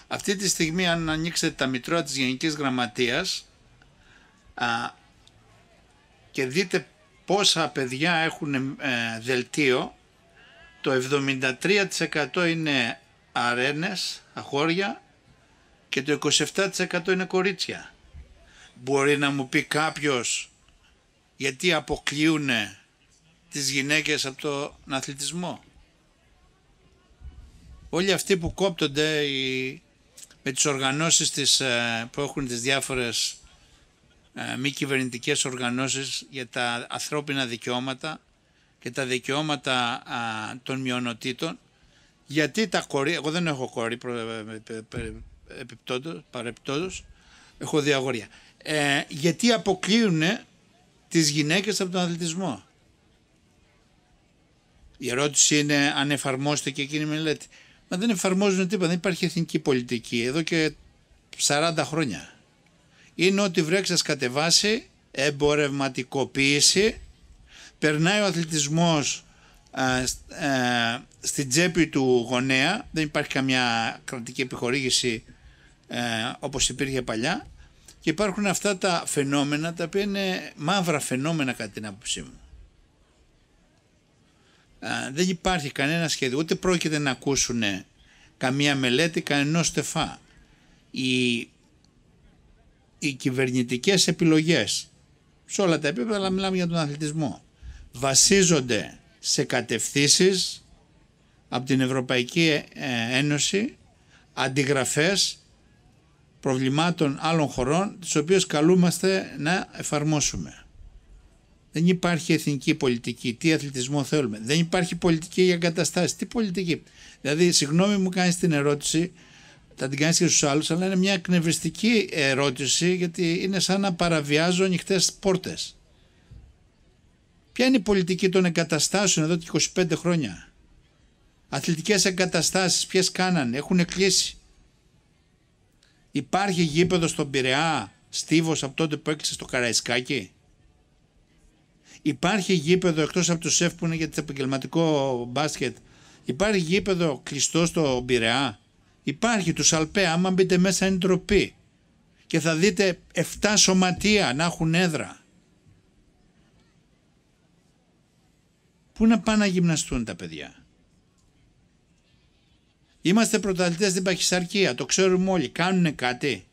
Αυτή τη στιγμή αν ανοίξετε τα μητρώα της Γενικής Γραμματείας α, και δείτε πόσα παιδιά έχουν ε, δελτίο, το 73% είναι αρένες, αχώρια και το 27% είναι κορίτσια. Μπορεί να μου πει κάποιος γιατί αποκλείουν τις γυναίκες από τον αθλητισμό όλοι αυτοί που κόπτονται με τις οργανώσεις ε, που έχουν τις διάφορες ε, μη κυβερνητικές οργανώσεις για τα ανθρώπινα δικαιώματα και τα δικαιώματα των μειονοτήτων γιατί τα κορί, εγώ δεν έχω κόρη ε, παρεπτόντως, έχω δύο γιατί αποκλείουν τις γυναίκες από τον αθλητισμό. Η ερώτηση είναι αν εφαρμόστε και εκείνη η μελέτη. Μα δεν εφαρμόζουν τίποτα, δεν υπάρχει εθνική πολιτική εδώ και 40 χρόνια. Είναι ότι βρέξας κατεβάσει, εμπορευματικοποίηση, περνάει ο αθλητισμός στην τσέπη του γονέα, δεν υπάρχει καμιά κρατική επιχορήγηση όπως υπήρχε παλιά και υπάρχουν αυτά τα φαινόμενα τα οποία είναι μαύρα φαινόμενα κατά την άποψή μου δεν υπάρχει κανένα σχέδιο, ούτε πρόκειται να ακούσουν καμία μελέτη κανένα στεφά. Οι, οι κυβερνητικές επιλογές σε όλα τα επίπεδα, αλλά μιλάμε για τον αθλητισμό, βασίζονται σε κατευθύνσεις από την Ευρωπαϊκή ε, Ένωση, αντιγραφές προβλημάτων άλλων χωρών, τις οποίες καλούμαστε να εφαρμόσουμε. Δεν υπάρχει εθνική πολιτική. Τι αθλητισμό θέλουμε. Δεν υπάρχει πολιτική για εγκαταστάσεις. Τι πολιτική. Δηλαδή, συγγνώμη μου κάνεις την ερώτηση, θα την κάνεις και στους άλλους, αλλά είναι μια εκνευριστική ερώτηση, γιατί είναι σαν να παραβιάζω ανοιχτές πόρτες. Ποια είναι η πολιτική των εγκαταστάσεων εδώ και 25 χρόνια. Αθλητικές εγκαταστάσεις, ποιες κάνανε, έχουν κλείσει. Υπάρχει γήπεδο στον Πειραιά, στίβος από τότε που έκλεισε στο Καραϊσκάκι. Υπάρχει γήπεδο εκτός από το σεφ που είναι για το επαγγελματικό μπάσκετ. Υπάρχει γήπεδο κλειστό στο Πειραιά. Υπάρχει του σαλπέ Άμα μπείτε μέσα είναι ντροπή. Και θα δείτε 7 σωματεία να έχουν έδρα. Πού να πάνε να γυμναστούν τα παιδιά. Είμαστε πρωταθλητές στην Παχυσαρκία, το ξέρουμε όλοι. κάνουν κάτι.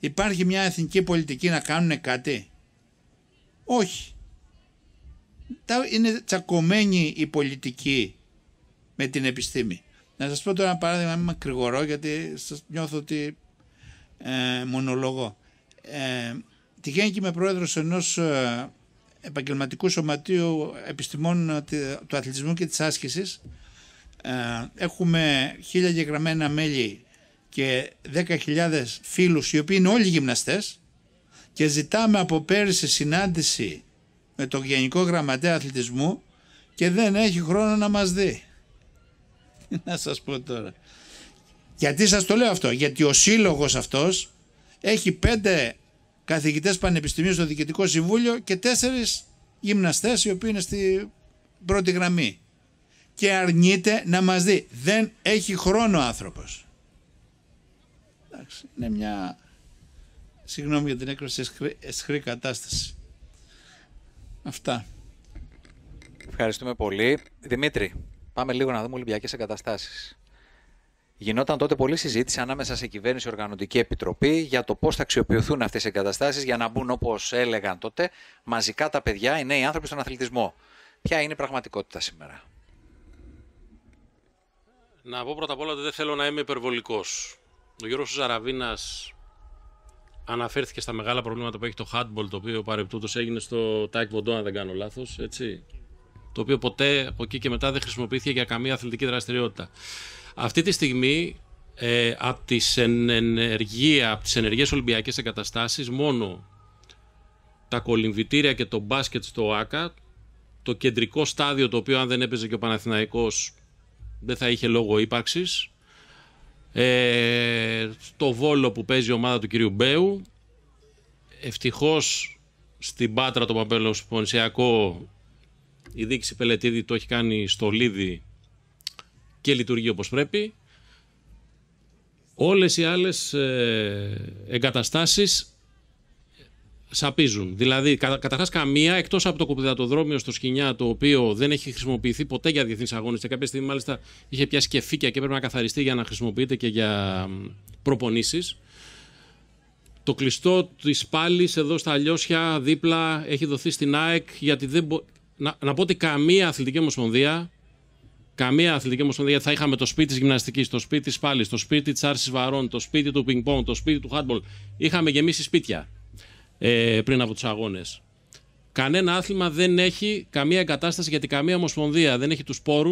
Υπάρχει μια εθνική πολιτική να κάνουν κάτι. Όχι είναι τσακωμένη η πολιτική με την επιστήμη. Να σας πω τώρα ένα παράδειγμα, μην μακρηγορώ γιατί σας νιώθω ότι ε, μονολογώ. Ε, τυχαίνει και είμαι πρόεδρος ενός ε, επαγγελματικού σωματείου επιστημών ε, του αθλητισμού και της άσκησης. Ε, έχουμε χίλια γεγραμμένα μέλη και δέκα χιλιάδες φίλους οι οποίοι είναι όλοι γυμναστές και ζητάμε από πέρυσι συνάντηση με το Γενικό Γραμματέα Αθλητισμού και δεν έχει χρόνο να μας δει. να σας πω τώρα. Γιατί σας το λέω αυτό. Γιατί ο σύλλογος αυτός έχει πέντε καθηγητές πανεπιστημίου στο Διοικητικό Συμβούλιο και τέσσερις γυμναστές οι οποίοι είναι στην πρώτη γραμμή. Και αρνείται να μας δει. Δεν έχει χρόνο ο άνθρωπος. Εντάξει, είναι μια, συγγνώμη για την έκφραση, σχρή, κατάσταση. Αυτά. Ευχαριστούμε πολύ. Δημήτρη, πάμε λίγο να δούμε Ολυμπιακές εγκαταστάσεις. Γινόταν τότε πολλή συζήτηση ανάμεσα σε κυβέρνηση οργανωτική επιτροπή για το πώς θα αξιοποιηθούν αυτές οι εγκαταστάσεις για να μπουν, όπως έλεγαν τότε, μαζικά τα παιδιά, οι νέοι άνθρωποι στον αθλητισμό. Ποια είναι η πραγματικότητα σήμερα. Να πω πρώτα απ' όλα ότι δεν θέλω να είμαι υπερβολικός. Ο Γιώργος Ζαραβίνας αναφέρθηκε στα μεγάλα προβλήματα που έχει το handball, το οποίο παρεπτούτως έγινε στο Taekwondo, αν δεν κάνω λάθος, Το οποίο ποτέ από εκεί και μετά δεν χρησιμοποιήθηκε για καμία αθλητική δραστηριότητα. Αυτή τη στιγμή ε, από τις ενεργεία, από τις ενεργές Ολυμπιακές εγκαταστάσεις μόνο τα κολυμβητήρια και το μπάσκετ στο ΆΚΑ το κεντρικό στάδιο το οποίο αν δεν έπαιζε και ο Παναθηναϊκός δεν θα είχε λόγο ύπαρξης ε, στο Βόλο που παίζει η ομάδα του κυρίου Μπέου. Ευτυχώς στην Πάτρα το Σπονσιακό η δίκηση Πελετίδη το έχει κάνει στο Λίδι και λειτουργεί όπως πρέπει. Όλες οι άλλες ε, εγκαταστάσεις σαπίζουν. Δηλαδή, καταρχάς, καμία εκτός από το κοπιδατοδρόμιο στο Σκινιά, το οποίο δεν έχει χρησιμοποιηθεί ποτέ για διεθνείς αγώνες. Και κάποια στιγμή, μάλιστα, είχε πια και φύκια και έπρεπε να καθαριστεί για να χρησιμοποιείται και για προπονήσεις. Το κλειστό της πάλι εδώ στα Λιώσια δίπλα έχει δοθεί στην ΑΕΚ γιατί δεν μπο... να, πω ότι καμία αθλητική ομοσπονδία Καμία αθλητική ομοσπονδία θα είχαμε το σπίτι της γυμναστικής, το σπίτι της πάλι, το σπίτι της άρσης βαρών, το σπίτι του πινκ-πονγκ, το σπίτι του χάντμπολ. Είχαμε γεμίσει σπίτια ε, πριν από τους αγώνες. Κανένα άθλημα δεν έχει καμία εγκατάσταση γιατί καμία ομοσπονδία δεν έχει τους πόρους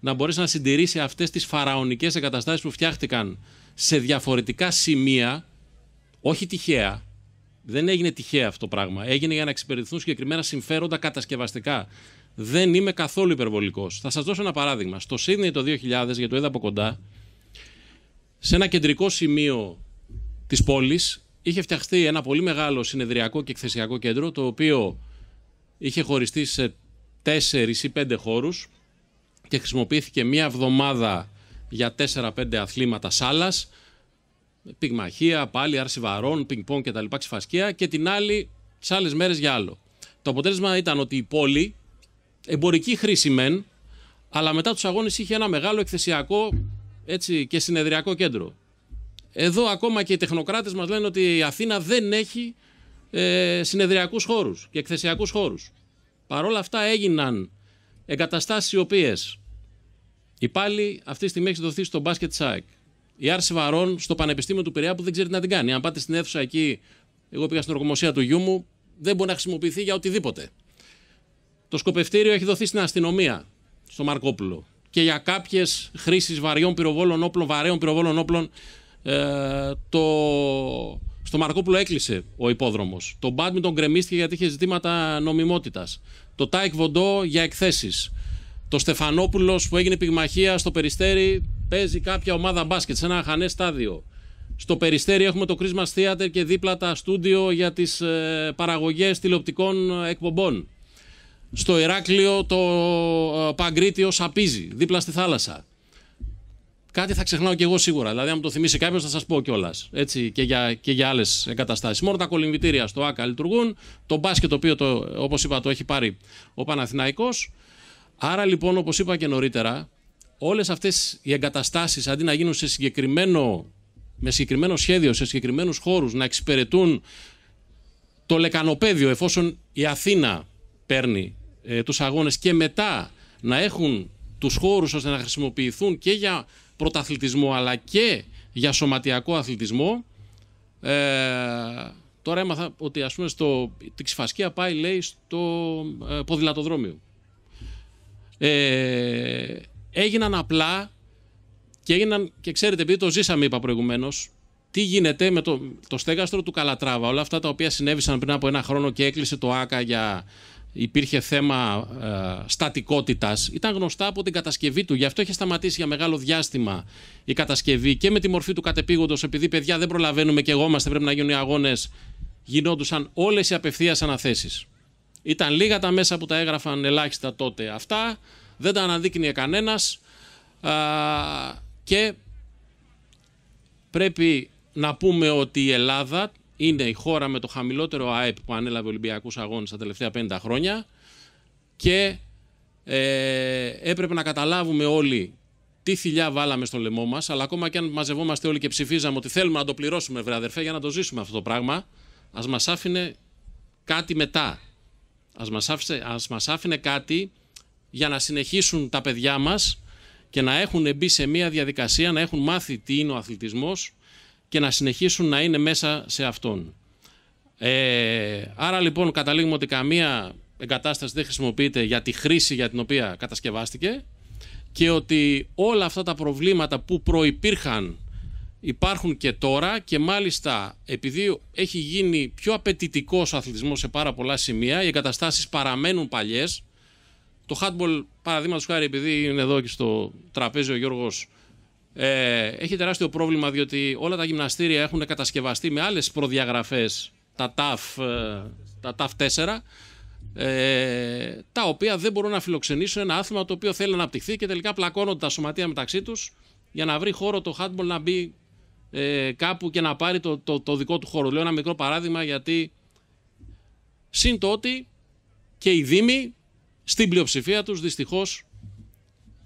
να μπορέσει να συντηρήσει αυτές τις φαραωνικές εγκαταστάσεις που φτιάχτηκαν σε διαφορετικά σημεία, όχι τυχαία. Δεν έγινε τυχαία αυτό το πράγμα. Έγινε για να εξυπηρετηθούν συγκεκριμένα συμφέροντα κατασκευαστικά. Δεν είμαι καθόλου υπερβολικός. Θα σας δώσω ένα παράδειγμα. Στο Σίδνεϊ το 2000, γιατί το είδα από κοντά, σε ένα κεντρικό σημείο της πόλης είχε φτιαχτεί ένα πολύ μεγάλο συνεδριακό και εκθεσιακό κέντρο, το οποίο είχε χωριστεί σε τέσσερις ή πέντε χώρους και χρησιμοποιήθηκε μία εβδομάδα για τέσσερα-πέντε αθλήματα σάλας. Πυγμαχία, πάλι άρση βαρών, τα κτλ. Ξυφασκία και την άλλη τι άλλε μέρες για άλλο. Το αποτέλεσμα ήταν ότι η πόλη, εμπορική χρήση μεν, αλλά μετά τους αγώνες είχε ένα μεγάλο εκθεσιακό έτσι, και συνεδριακό κέντρο. Εδώ ακόμα και οι τεχνοκράτες μας λένε ότι η Αθήνα δεν έχει ε, συνεδριακούς χώρους και εκθεσιακούς χώρους. Παρόλα αυτά έγιναν εγκαταστάσεις οι οποίες υπάλληλοι αυτή τη στιγμή έχει δοθεί στο μπάσκετ σάικ. Η Άρση Βαρών στο Πανεπιστήμιο του Πειραιά που δεν ξέρει τι να την κάνει. Αν πάτε στην αίθουσα εκεί, εγώ πήγα στην οργομοσία του γιού μου, δεν μπορεί να χρησιμοποιηθεί για οτιδήποτε. Το σκοπευτήριο έχει δοθεί στην αστυνομία, στο Μαρκόπουλο. Και για κάποιες χρήσεις βαριών πυροβόλων όπλων, βαρέων πυροβόλων όπλων ε, το, στο Μαρκόπουλο έκλεισε ο υπόδρομος. Το μπάντμιντον γκρεμίστηκε γιατί είχε ζητήματα νομιμότητας. Το Τάικ Βοντό για εκθέσεις. Το Στεφανόπουλος που έγινε πυγμαχία στο περιστέρι παίζει κάποια ομάδα μπάσκετ σε ένα χανέ στάδιο. Στο Περιστέρι έχουμε το Christmas Theater και δίπλα τα στούντιο για τις ε, παραγωγές τηλεοπτικών εκπομπών. Στο Ηράκλειο το ε, Παγκρίτιο σαπίζει δίπλα στη θάλασσα κάτι θα ξεχνάω και εγώ σίγουρα. Δηλαδή, αν μου το θυμίσει κάποιος, θα σας πω κιόλας. Έτσι και για, για άλλες εγκαταστάσεις. Μόνο τα κολυμβητήρια στο ΑΚΑ λειτουργούν. Το μπάσκετ, το οποίο, όπως είπα, το έχει πάρει ο Παναθηναϊκός. Άρα, λοιπόν, όπως είπα και νωρίτερα, όλες αυτές οι εγκαταστάσεις αντί να γίνουν σε συγκεκριμένο, με συγκεκριμένο σχέδιο, σε συγκεκριμένους χώρους, να εξυπηρετούν το λεκανοπέδιο, εφόσον η Αθήνα παίρνει ε, τους αγώνες και μετά να έχουν τους χώρους ώστε να χρησιμοποιηθούν και για πρωταθλητισμό αλλά και για σωματιακό αθλητισμό. Ε, τώρα έμαθα ότι ας πούμε στο, τη πάει λέει στο ε, ποδηλατοδρόμιο. Ε, έγιναν απλά και έγιναν και ξέρετε επειδή το ζήσαμε είπα προηγουμένως τι γίνεται με το, το στέγαστρο του Καλατράβα, όλα αυτά τα οποία συνέβησαν πριν από ένα χρόνο και έκλεισε το ΆΚΑ για υπήρχε θέμα ε, στατικότητας ήταν γνωστά από την κατασκευή του. Γι' αυτό είχε σταματήσει για μεγάλο διάστημα η κατασκευή και με τη μορφή του κατεπήγοντος επειδή παιδιά δεν προλαβαίνουμε και εγώ μας πρέπει να γίνουν οι αγώνες γινόντουσαν όλες οι απευθείας αναθέσεις. Ήταν λίγα τα μέσα που τα έγραφαν ελάχιστα τότε αυτά, δεν τα αναδείκνυε κανένας και πρέπει να πούμε ότι η Ελλάδα είναι η χώρα με το χαμηλότερο ΑΕΠ που ανέλαβε Ολυμπιακούς Αγώνες τα τελευταία 50 χρόνια και ε, έπρεπε να καταλάβουμε όλοι τι θηλιά βάλαμε στο λαιμό μας, αλλά ακόμα και αν μαζευόμαστε όλοι και ψηφίζαμε ότι θέλουμε να το πληρώσουμε, βρε αδερφέ, για να το ζήσουμε αυτό το πράγμα, ας μας άφηνε κάτι μετά. Ας μας, ας μας άφηνε κάτι για να συνεχίσουν τα παιδιά μας και να έχουν μπει σε μια διαδικασία, να έχουν μάθει τι είναι ο αθλητισμός, και να συνεχίσουν να είναι μέσα σε αυτόν. Ε, άρα λοιπόν καταλήγουμε ότι καμία εγκατάσταση δεν χρησιμοποιείται για τη χρήση για την οποία κατασκευάστηκε και ότι όλα αυτά τα προβλήματα που προϋπήρχαν υπάρχουν και τώρα και μάλιστα επειδή έχει γίνει πιο απαιτητικός ο αθλητισμός σε πάρα πολλά σημεία, οι εγκαταστάσεις παραμένουν παλιές. Το hardball, παραδείγματος χάρη, επειδή είναι εδώ και στο τραπέζι ο Γιώργος ε, έχει τεράστιο πρόβλημα διότι όλα τα γυμναστήρια έχουν κατασκευαστεί με άλλες προδιαγραφές, τα TAF, ε, τα TAF 4, ε, τα οποία δεν μπορούν να φιλοξενήσουν ένα άθλημα το οποίο θέλει να αναπτυχθεί και τελικά πλακώνονται τα σωματεία μεταξύ τους για να βρει χώρο το handball να μπει ε, κάπου και να πάρει το, το, το δικό του χώρο. Λέω ένα μικρό παράδειγμα γιατί συν το ότι και οι Δήμοι στην πλειοψηφία τους δυστυχώς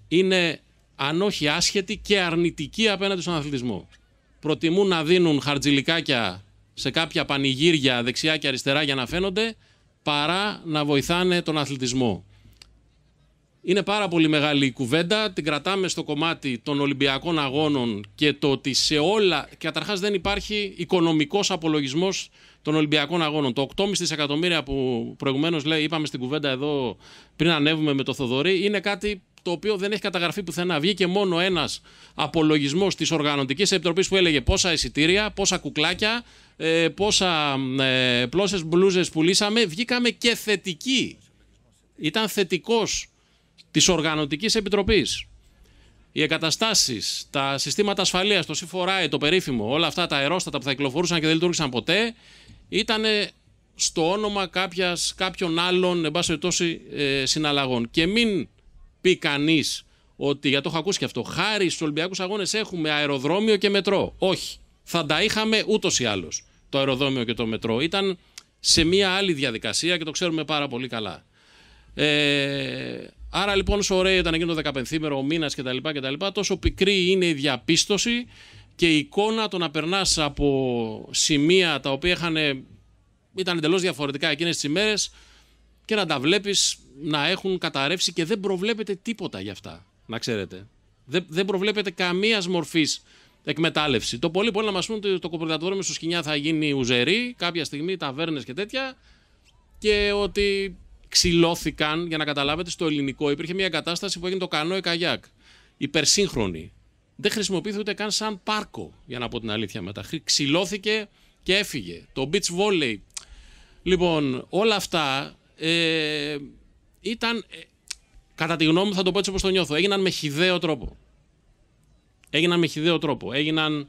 είναι αν όχι άσχετη και αρνητική απέναντι στον αθλητισμό. Προτιμούν να δίνουν χαρτζηλικάκια σε κάποια πανηγύρια δεξιά και αριστερά για να φαίνονται, παρά να βοηθάνε τον αθλητισμό. Είναι πάρα πολύ μεγάλη η κουβέντα, την κρατάμε στο κομμάτι των Ολυμπιακών Αγώνων και το ότι σε όλα, Καταρχάς δεν υπάρχει οικονομικός απολογισμός των Ολυμπιακών Αγώνων. Το 8,5 δισεκατομμύρια που προηγουμένως λέει, είπαμε στην κουβέντα εδώ πριν ανέβουμε με το Θοδωρή, είναι κάτι το οποίο δεν έχει καταγραφεί πουθενά. Βγήκε μόνο ένας απολογισμός της Οργανωτικής Επιτροπής που έλεγε πόσα εισιτήρια, πόσα κουκλάκια, ε, πόσα ε, πλώσες μπλούζες πουλήσαμε. Βγήκαμε και θετική. Ήταν θετικός της Οργανωτικής Επιτροπής. Οι εγκαταστάσεις, τα συστήματα ασφαλείας, το ΣΥΦΟΡΑΕ, το περίφημο, όλα αυτά τα αερόστατα που θα κυκλοφορούσαν και δεν λειτουργήσαν ποτέ, ήταν στο όνομα κάποιας, κάποιων άλλων εν πάση ε, συναλλαγών. Και μην πει κανείς ότι, για το έχω ακούσει και αυτό, χάρη στους Ολυμπιακούς Αγώνες έχουμε αεροδρόμιο και μετρό. Όχι. Θα τα είχαμε ούτως ή άλλως. Το αεροδρόμιο και το μετρό ήταν σε μια άλλη διαδικασία και το ξέρουμε πάρα πολύ καλά. Ε, άρα λοιπόν, όσο ωραίο ήταν εκείνο το 15 ο μήνας κτλ., τόσο πικρή είναι η διαπίστωση και η εικόνα το να περνάς από σημεία τα οποία είχαν, ήταν εντελώς διαφορετικά εκείνες τις ημέρες και να τα βλέπεις να έχουν καταρρεύσει και δεν προβλέπεται τίποτα γι' αυτά. Να ξέρετε. Δεν, δεν προβλέπεται καμίας μορφής εκμετάλλευση. Το πολύ πολύ να μας πούν ότι το με στο σκηνιά θα γίνει ουζερή, κάποια στιγμή ταβέρνες και τέτοια. Και ότι ξυλώθηκαν, για να καταλάβετε, στο ελληνικό υπήρχε μια κατάσταση που έγινε το κανό καγιάκ. Υπερσύγχρονη. Δεν χρησιμοποιήθηκε ούτε καν σαν πάρκο, για να πω την αλήθεια μετά. Ξυλώθηκε και έφυγε. Το beach volley. Λοιπόν, όλα αυτά ε, ήταν, ε, κατά τη γνώμη μου θα το πω έτσι όπως το νιώθω, έγιναν με χιδαίο τρόπο. Έγιναν με χιδαίο τρόπο. Έγιναν,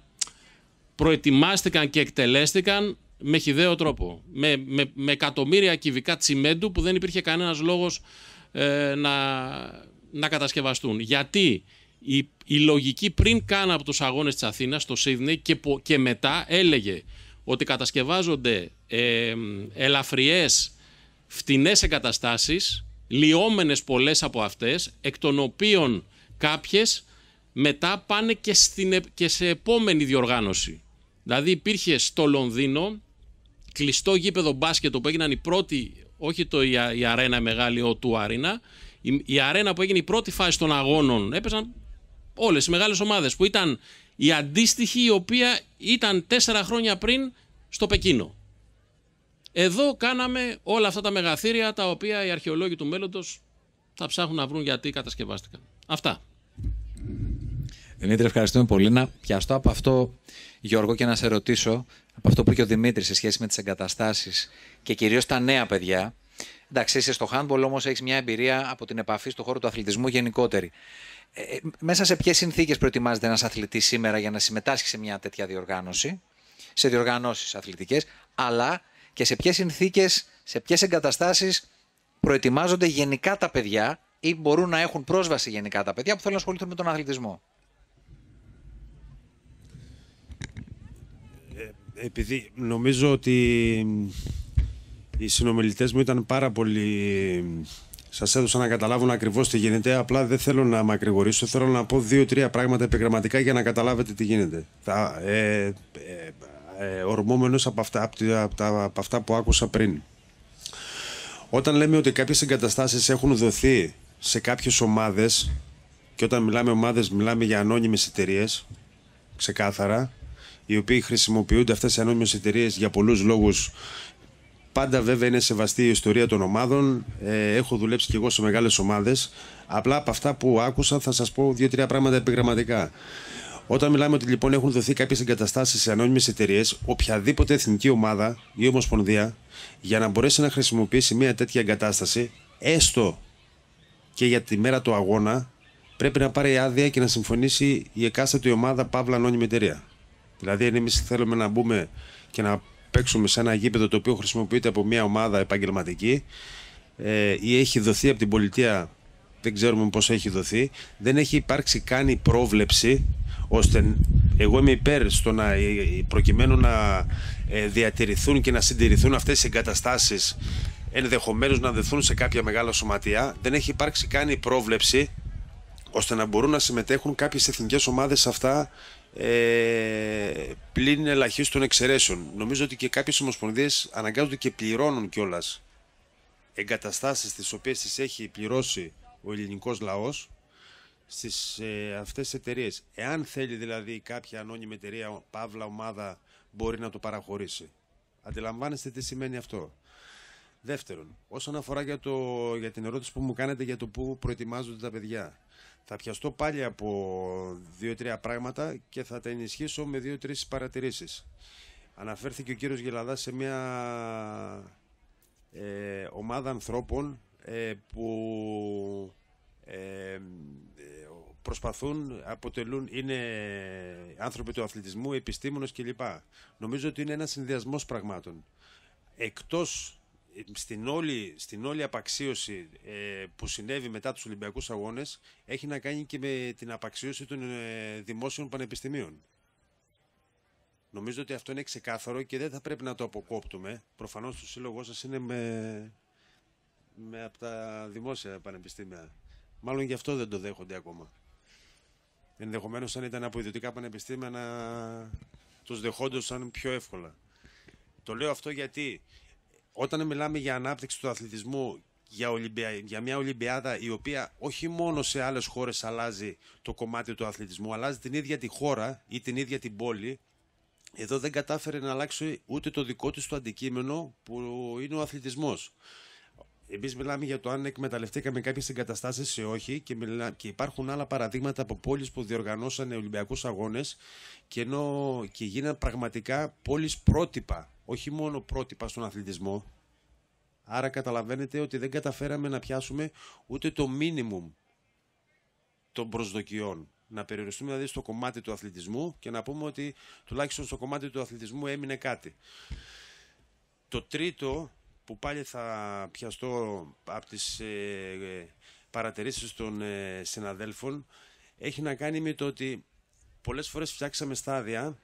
προετοιμάστηκαν και εκτελέστηκαν με χιδαίο τρόπο. Με, με, με εκατομμύρια κυβικά τσιμέντου που δεν υπήρχε κανένας λόγος ε, να, να κατασκευαστούν. Γιατί η, η λογική πριν καν από τους αγώνες της Αθήνας στο Σίδνεϊ και, και μετά έλεγε ότι κατασκευάζονται ε, ελαφριές φτηνές εγκαταστάσεις λιόμενες πολλές από αυτές, εκ των οποίων κάποιες μετά πάνε και, στην, και σε επόμενη διοργάνωση. Δηλαδή υπήρχε στο Λονδίνο κλειστό γήπεδο μπάσκετ που έγιναν οι πρώτοι, όχι το, η, η αρένα μεγάλη ο, του Άρινα, η, αρένα που έγινε η πρώτη φάση των αγώνων έπαιζαν όλες οι μεγάλες ομάδες που ήταν η αντίστοιχη η οποία ήταν τέσσερα χρόνια πριν στο Πεκίνο. Εδώ κάναμε όλα αυτά τα μεγαθύρια τα οποία οι αρχαιολόγοι του μέλλοντος θα ψάχνουν να βρουν γιατί κατασκευάστηκαν. Αυτά. Δημήτρη, ευχαριστούμε πολύ. Να πιαστώ από αυτό, Γιώργο, και να σε ρωτήσω από αυτό που είπε ο Δημήτρης σε σχέση με τις εγκαταστάσεις και κυρίως τα νέα παιδιά. Εντάξει, είσαι στο handball, όμως έχεις μια εμπειρία από την επαφή στον χώρο του αθλητισμού γενικότερη. Ε, ε μέσα σε ποιες συνθήκες προετοιμάζεται ένας αθλητής σήμερα για να συμμετάσχει σε μια τέτοια διοργάνωση, σε διοργανώσεις αθλητικές, αλλά και σε ποιες συνθήκες, σε ποιες εγκαταστάσεις προετοιμάζονται γενικά τα παιδιά ή μπορούν να έχουν πρόσβαση γενικά τα παιδιά που θέλουν να ασχοληθούν με τον αθλητισμό. Ε, επειδή νομίζω ότι οι συνομιλητές μου ήταν πάρα πολύ... Σας έδωσα να καταλάβουν ακριβώς τι γίνεται, απλά δεν θέλω να μακρηγορήσω, θέλω να πω δύο-τρία πράγματα επιγραμματικά για να καταλάβετε τι γίνεται. Ε, ε, ε, ορμόμενος από αυτά, από, τα, από αυτά που άκουσα πριν. Όταν λέμε ότι κάποιες εγκαταστάσεις έχουν δοθεί σε κάποιες ομάδες και όταν μιλάμε ομάδες μιλάμε για ανώνυμες εταιρείες, ξεκάθαρα, οι οποίοι χρησιμοποιούνται αυτές οι ανώνυμες εταιρείες για πολλούς λόγους Πάντα βέβαια είναι σεβαστή η ιστορία των ομάδων. Ε, έχω δουλέψει και εγώ σε μεγάλες ομάδες. Απλά από αυτά που άκουσα θα σας πω δύο-τρία πράγματα επιγραμματικά. Όταν μιλάμε ότι λοιπόν έχουν δοθεί κάποιες εγκαταστάσεις σε ανώνυμες εταιρείες, οποιαδήποτε εθνική ομάδα ή ομοσπονδία για να μπορέσει να χρησιμοποιήσει μια τέτοια εγκατάσταση, έστω και για τη μέρα του αγώνα, πρέπει να πάρει άδεια και να συμφωνήσει η εκάστοτε ομάδα Παύλα Ανώνυμη Εταιρεία. Δηλαδή, αν εμείς θέλουμε να μπούμε και να παίξουμε σε ένα γήπεδο το οποίο χρησιμοποιείται από μια ομάδα επαγγελματική ε, ή έχει δοθεί από την πολιτεία, δεν ξέρουμε πώς έχει δοθεί, δεν έχει υπάρξει καν πρόβλεψη ώστε εγώ είμαι υπέρ στο να, ε, προκειμένου να ε, διατηρηθούν και να συντηρηθούν αυτές οι εγκαταστάσεις ενδεχομένως να δεθούν σε κάποια μεγάλα σωματεία δεν έχει υπάρξει καν η πρόβλεψη ώστε να μπορούν να συμμετέχουν κάποιες εθνικές ομάδες σε αυτά ε, πλην ελαχίστων εξαιρέσεων. Νομίζω ότι και κάποιες ομοσπονδίες αναγκάζονται και πληρώνουν κιόλας εγκαταστάσεις τις οποίες τις έχει πληρώσει ο ελληνικός λαός Στις ε, αυτές τις εταιρείες. Εάν θέλει δηλαδή κάποια ανώνυμη εταιρεία, παύλα ομάδα, μπορεί να το παραχωρήσει. Αντιλαμβάνεστε τι σημαίνει αυτό. Δεύτερον, όσον αφορά για, το, για την ερώτηση που μου κάνετε για το πού προετοιμάζονται τα παιδιά. Θα πιαστώ πάλι από δύο-τρία πράγματα και θα τα ενισχύσω με δυο τρει παρατηρήσεις. Αναφέρθηκε ο κύριος Γελαδά σε μια ε, ομάδα ανθρώπων ε, που ε, προσπαθούν, αποτελούν, είναι άνθρωποι του αθλητισμού, επιστήμονες κλπ. Νομίζω ότι είναι ένας συνδυασμός πραγμάτων. Εκτός ε, στην όλη, στην όλη απαξίωση ε, που συνέβη μετά τους Ολυμπιακούς Αγώνες έχει να κάνει και με την απαξίωση των ε, δημόσιων πανεπιστημίων. Νομίζω ότι αυτό είναι ξεκάθαρο και δεν θα πρέπει να το αποκόπτουμε. Προφανώς το σύλλογός σας είναι με, με από τα δημόσια πανεπιστήμια. Μάλλον γι' αυτό δεν το δέχονται ακόμα. Ενδεχομένως, αν ήταν από ιδιωτικά πανεπιστήμια, να τους δεχόντουσαν πιο εύκολα. Το λέω αυτό γιατί όταν μιλάμε για ανάπτυξη του αθλητισμού, για, Ολυμπια... για μια Ολυμπιάδα η οποία όχι μόνο σε άλλες χώρες αλλάζει το κομμάτι του αθλητισμού, αλλάζει την ίδια τη χώρα ή την ίδια την πόλη. Εδώ δεν κατάφερε να αλλάξει ούτε το δικό της το αντικείμενο που είναι ο αθλητισμός. Εμείς μιλάμε για το αν εκμεταλλευτήκαμε κάποιες εγκαταστάσεις ή όχι και, μιλά... και υπάρχουν άλλα παραδείγματα από πόλεις που διοργανώσαν Ολυμπιακούς Αγώνες και, ενώ... και γίνανε πραγματικά πόλεις πρότυπα. Όχι μόνο πρότυπα στον αθλητισμό. Άρα καταλαβαίνετε ότι δεν καταφέραμε να πιάσουμε ούτε το μίνιμουμ των προσδοκιών. Να περιοριστούμε δηλαδή στο κομμάτι του αθλητισμού και να πούμε ότι τουλάχιστον στο κομμάτι του αθλητισμού έμεινε κάτι. Το τρίτο που πάλι θα πιαστώ από τις ε, ε παρατηρήσεις των ε, συναδέλφων έχει να κάνει με το ότι πολλές φορές φτιάξαμε στάδια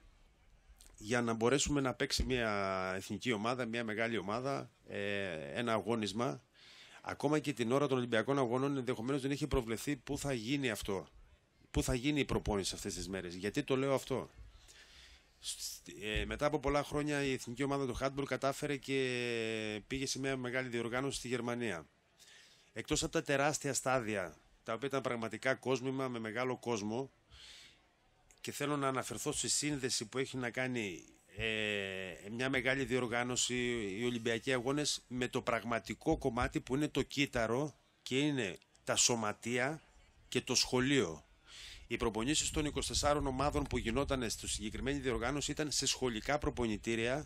για να μπορέσουμε να παίξει μια εθνική ομάδα, μια μεγάλη ομάδα, ε, ένα αγώνισμα. Ακόμα και την ώρα των Ολυμπιακών Αγώνων ενδεχομένως δεν είχε προβλεφθεί πού θα γίνει αυτό. Πού θα γίνει η προπόνηση αυτές τις μέρες. Γιατί το λέω αυτό. Ε, μετά από πολλά χρόνια η εθνική ομάδα του Χάντμπορ κατάφερε και πήγε σε μια μεγάλη διοργάνωση στη Γερμανία. Εκτός από τα τεράστια στάδια, τα οποία ήταν πραγματικά κόσμημα με μεγάλο κόσμο και θέλω να αναφερθώ στη σύνδεση που έχει να κάνει ε, μια μεγάλη διοργάνωση, οι Ολυμπιακοί Αγώνες, με το πραγματικό κομμάτι που είναι το κύτταρο και είναι τα σωματεία και το σχολείο. Οι προπονήσεις των 24 ομάδων που γινόταν στη συγκεκριμένη διοργάνωση ήταν σε σχολικά προπονητήρια,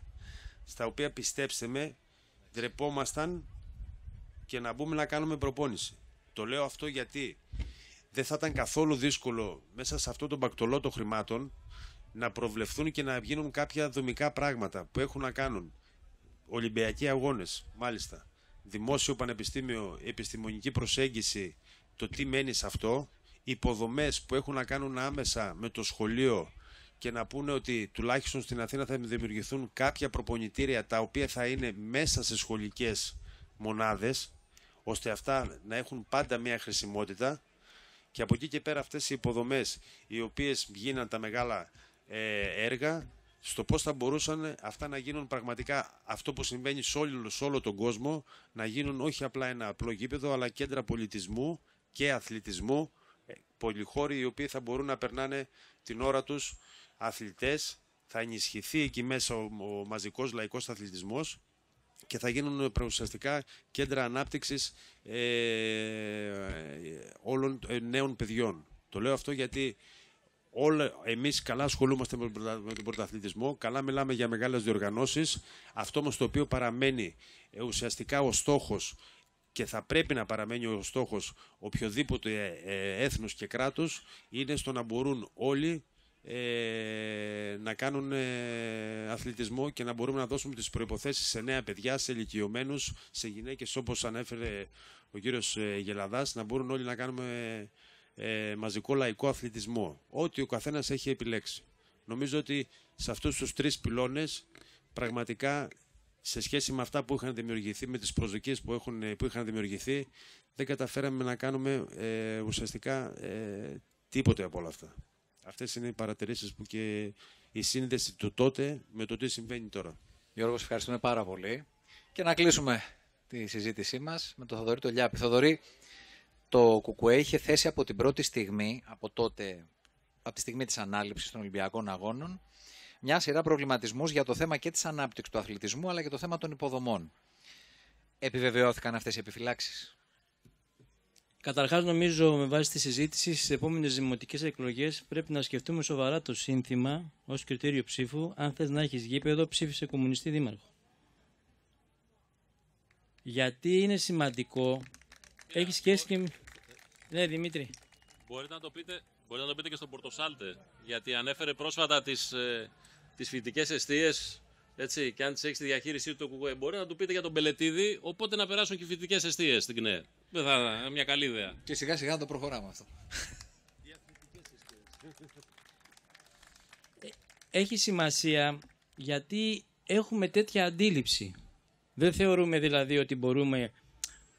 στα οποία πιστέψτε με, ντρεπόμασταν και να μπούμε να κάνουμε προπόνηση. Το λέω αυτό γιατί δεν θα ήταν καθόλου δύσκολο μέσα σε αυτό το μπακτολό των χρημάτων να προβλεφθούν και να γίνουν κάποια δομικά πράγματα που έχουν να κάνουν. Ολυμπιακοί αγώνες, μάλιστα. Δημόσιο πανεπιστήμιο, επιστημονική προσέγγιση, το τι μένει σε αυτό, υποδομές που έχουν να κάνουν άμεσα με το σχολείο και να πούνε ότι τουλάχιστον στην Αθήνα θα δημιουργηθούν κάποια προπονητήρια τα οποία θα είναι μέσα σε σχολικές μονάδες ώστε αυτά να έχουν πάντα μια χρησιμότητα και από εκεί και πέρα αυτές οι υποδομές οι οποίες γίναν τα μεγάλα ε, έργα στο πώς θα μπορούσαν αυτά να γίνουν πραγματικά αυτό που συμβαίνει σε όλο, σε όλο τον κόσμο να γίνουν όχι απλά ένα απλό γήπεδο αλλά κέντρα πολιτισμού και αθλητισμού πολυχώροι οι οποίοι θα μπορούν να περνάνε την ώρα τους αθλητές, θα ενισχυθεί εκεί μέσα ο, ο μαζικός λαϊκός αθλητισμός και θα γίνουν ουσιαστικά κέντρα ανάπτυξης ε, ε όλων ε, νέων παιδιών. Το λέω αυτό γιατί όλα, εμείς καλά ασχολούμαστε με τον πρωταθλητισμό, καλά μιλάμε για μεγάλες διοργανώσεις, αυτό όμως το οποίο παραμένει ε, ουσιαστικά ο στόχος και θα πρέπει να παραμένει ο στόχος οποιοδήποτε ε, ε, έθνος και κράτος είναι στο να μπορούν όλοι ε, να κάνουν ε, αθλητισμό και να μπορούμε να δώσουμε τις προϋποθέσεις σε νέα παιδιά, σε ηλικιωμένους, σε γυναίκες όπως ανέφερε ο κύριος Γελαδάς να μπορούν όλοι να κάνουμε μαζικό λαϊκό αθλητισμό ό,τι ο καθένας έχει επιλέξει. Νομίζω ότι σε αυτούς τους τρεις πυλώνες πραγματικά σε σχέση με αυτά που είχαν δημιουργηθεί, με τις προσδοκίες που, έχουν, ε, που είχαν δημιουργηθεί, δεν καταφέραμε να κάνουμε ε, ουσιαστικά ε, τίποτε από όλα αυτά. Αυτές είναι οι παρατηρήσεις που και η σύνδεση του τότε με το τι συμβαίνει τώρα. Γιώργος, ευχαριστούμε πάρα πολύ. Και να κλείσουμε τη συζήτησή μας με τον Θοδωρή Τολιάπη. Θοδωρή, το ΚΚΕ είχε θέσει από την πρώτη στιγμή, από τότε, από τη στιγμή της ανάληψης των Ολυμπιακών Αγώνων, μια σειρά προβληματισμούς για το θέμα και της ανάπτυξης του αθλητισμού αλλά και το θέμα των υποδομών. Επιβεβαιώθηκαν αυτές οι επιφυλάξεις. Καταρχάς, νομίζω με βάση τη συζήτηση στις επόμενες δημοτικές εκλογές πρέπει να σκεφτούμε σοβαρά το σύνθημα ως κριτήριο ψήφου. Αν θες να έχεις γήπεδο, ψήφισε κομμουνιστή δήμαρχο. Γιατί είναι σημαντικό. Έχεις σχέση και. Ναι, Δημήτρη. Μπορείτε να το πείτε, μπορείτε να το πείτε και στον Πορτοσάλτε. Γιατί ανέφερε πρόσφατα τις, ε, τις φοιτητικές αιστείες. Έτσι, και αν τις έχεις τη διαχείρισή του το ε, μπορεί να του πείτε για τον Πελετίδη. Οπότε να περάσουν και οι φοιτητικές αιστείες στην ΚΝΕ. Δεν θα είναι μια καλή ιδέα. Και σιγά σιγά το προχωράμε αυτό. Ε, έχει σημασία γιατί έχουμε τέτοια αντίληψη. Δεν θεωρούμε δηλαδή ότι μπορούμε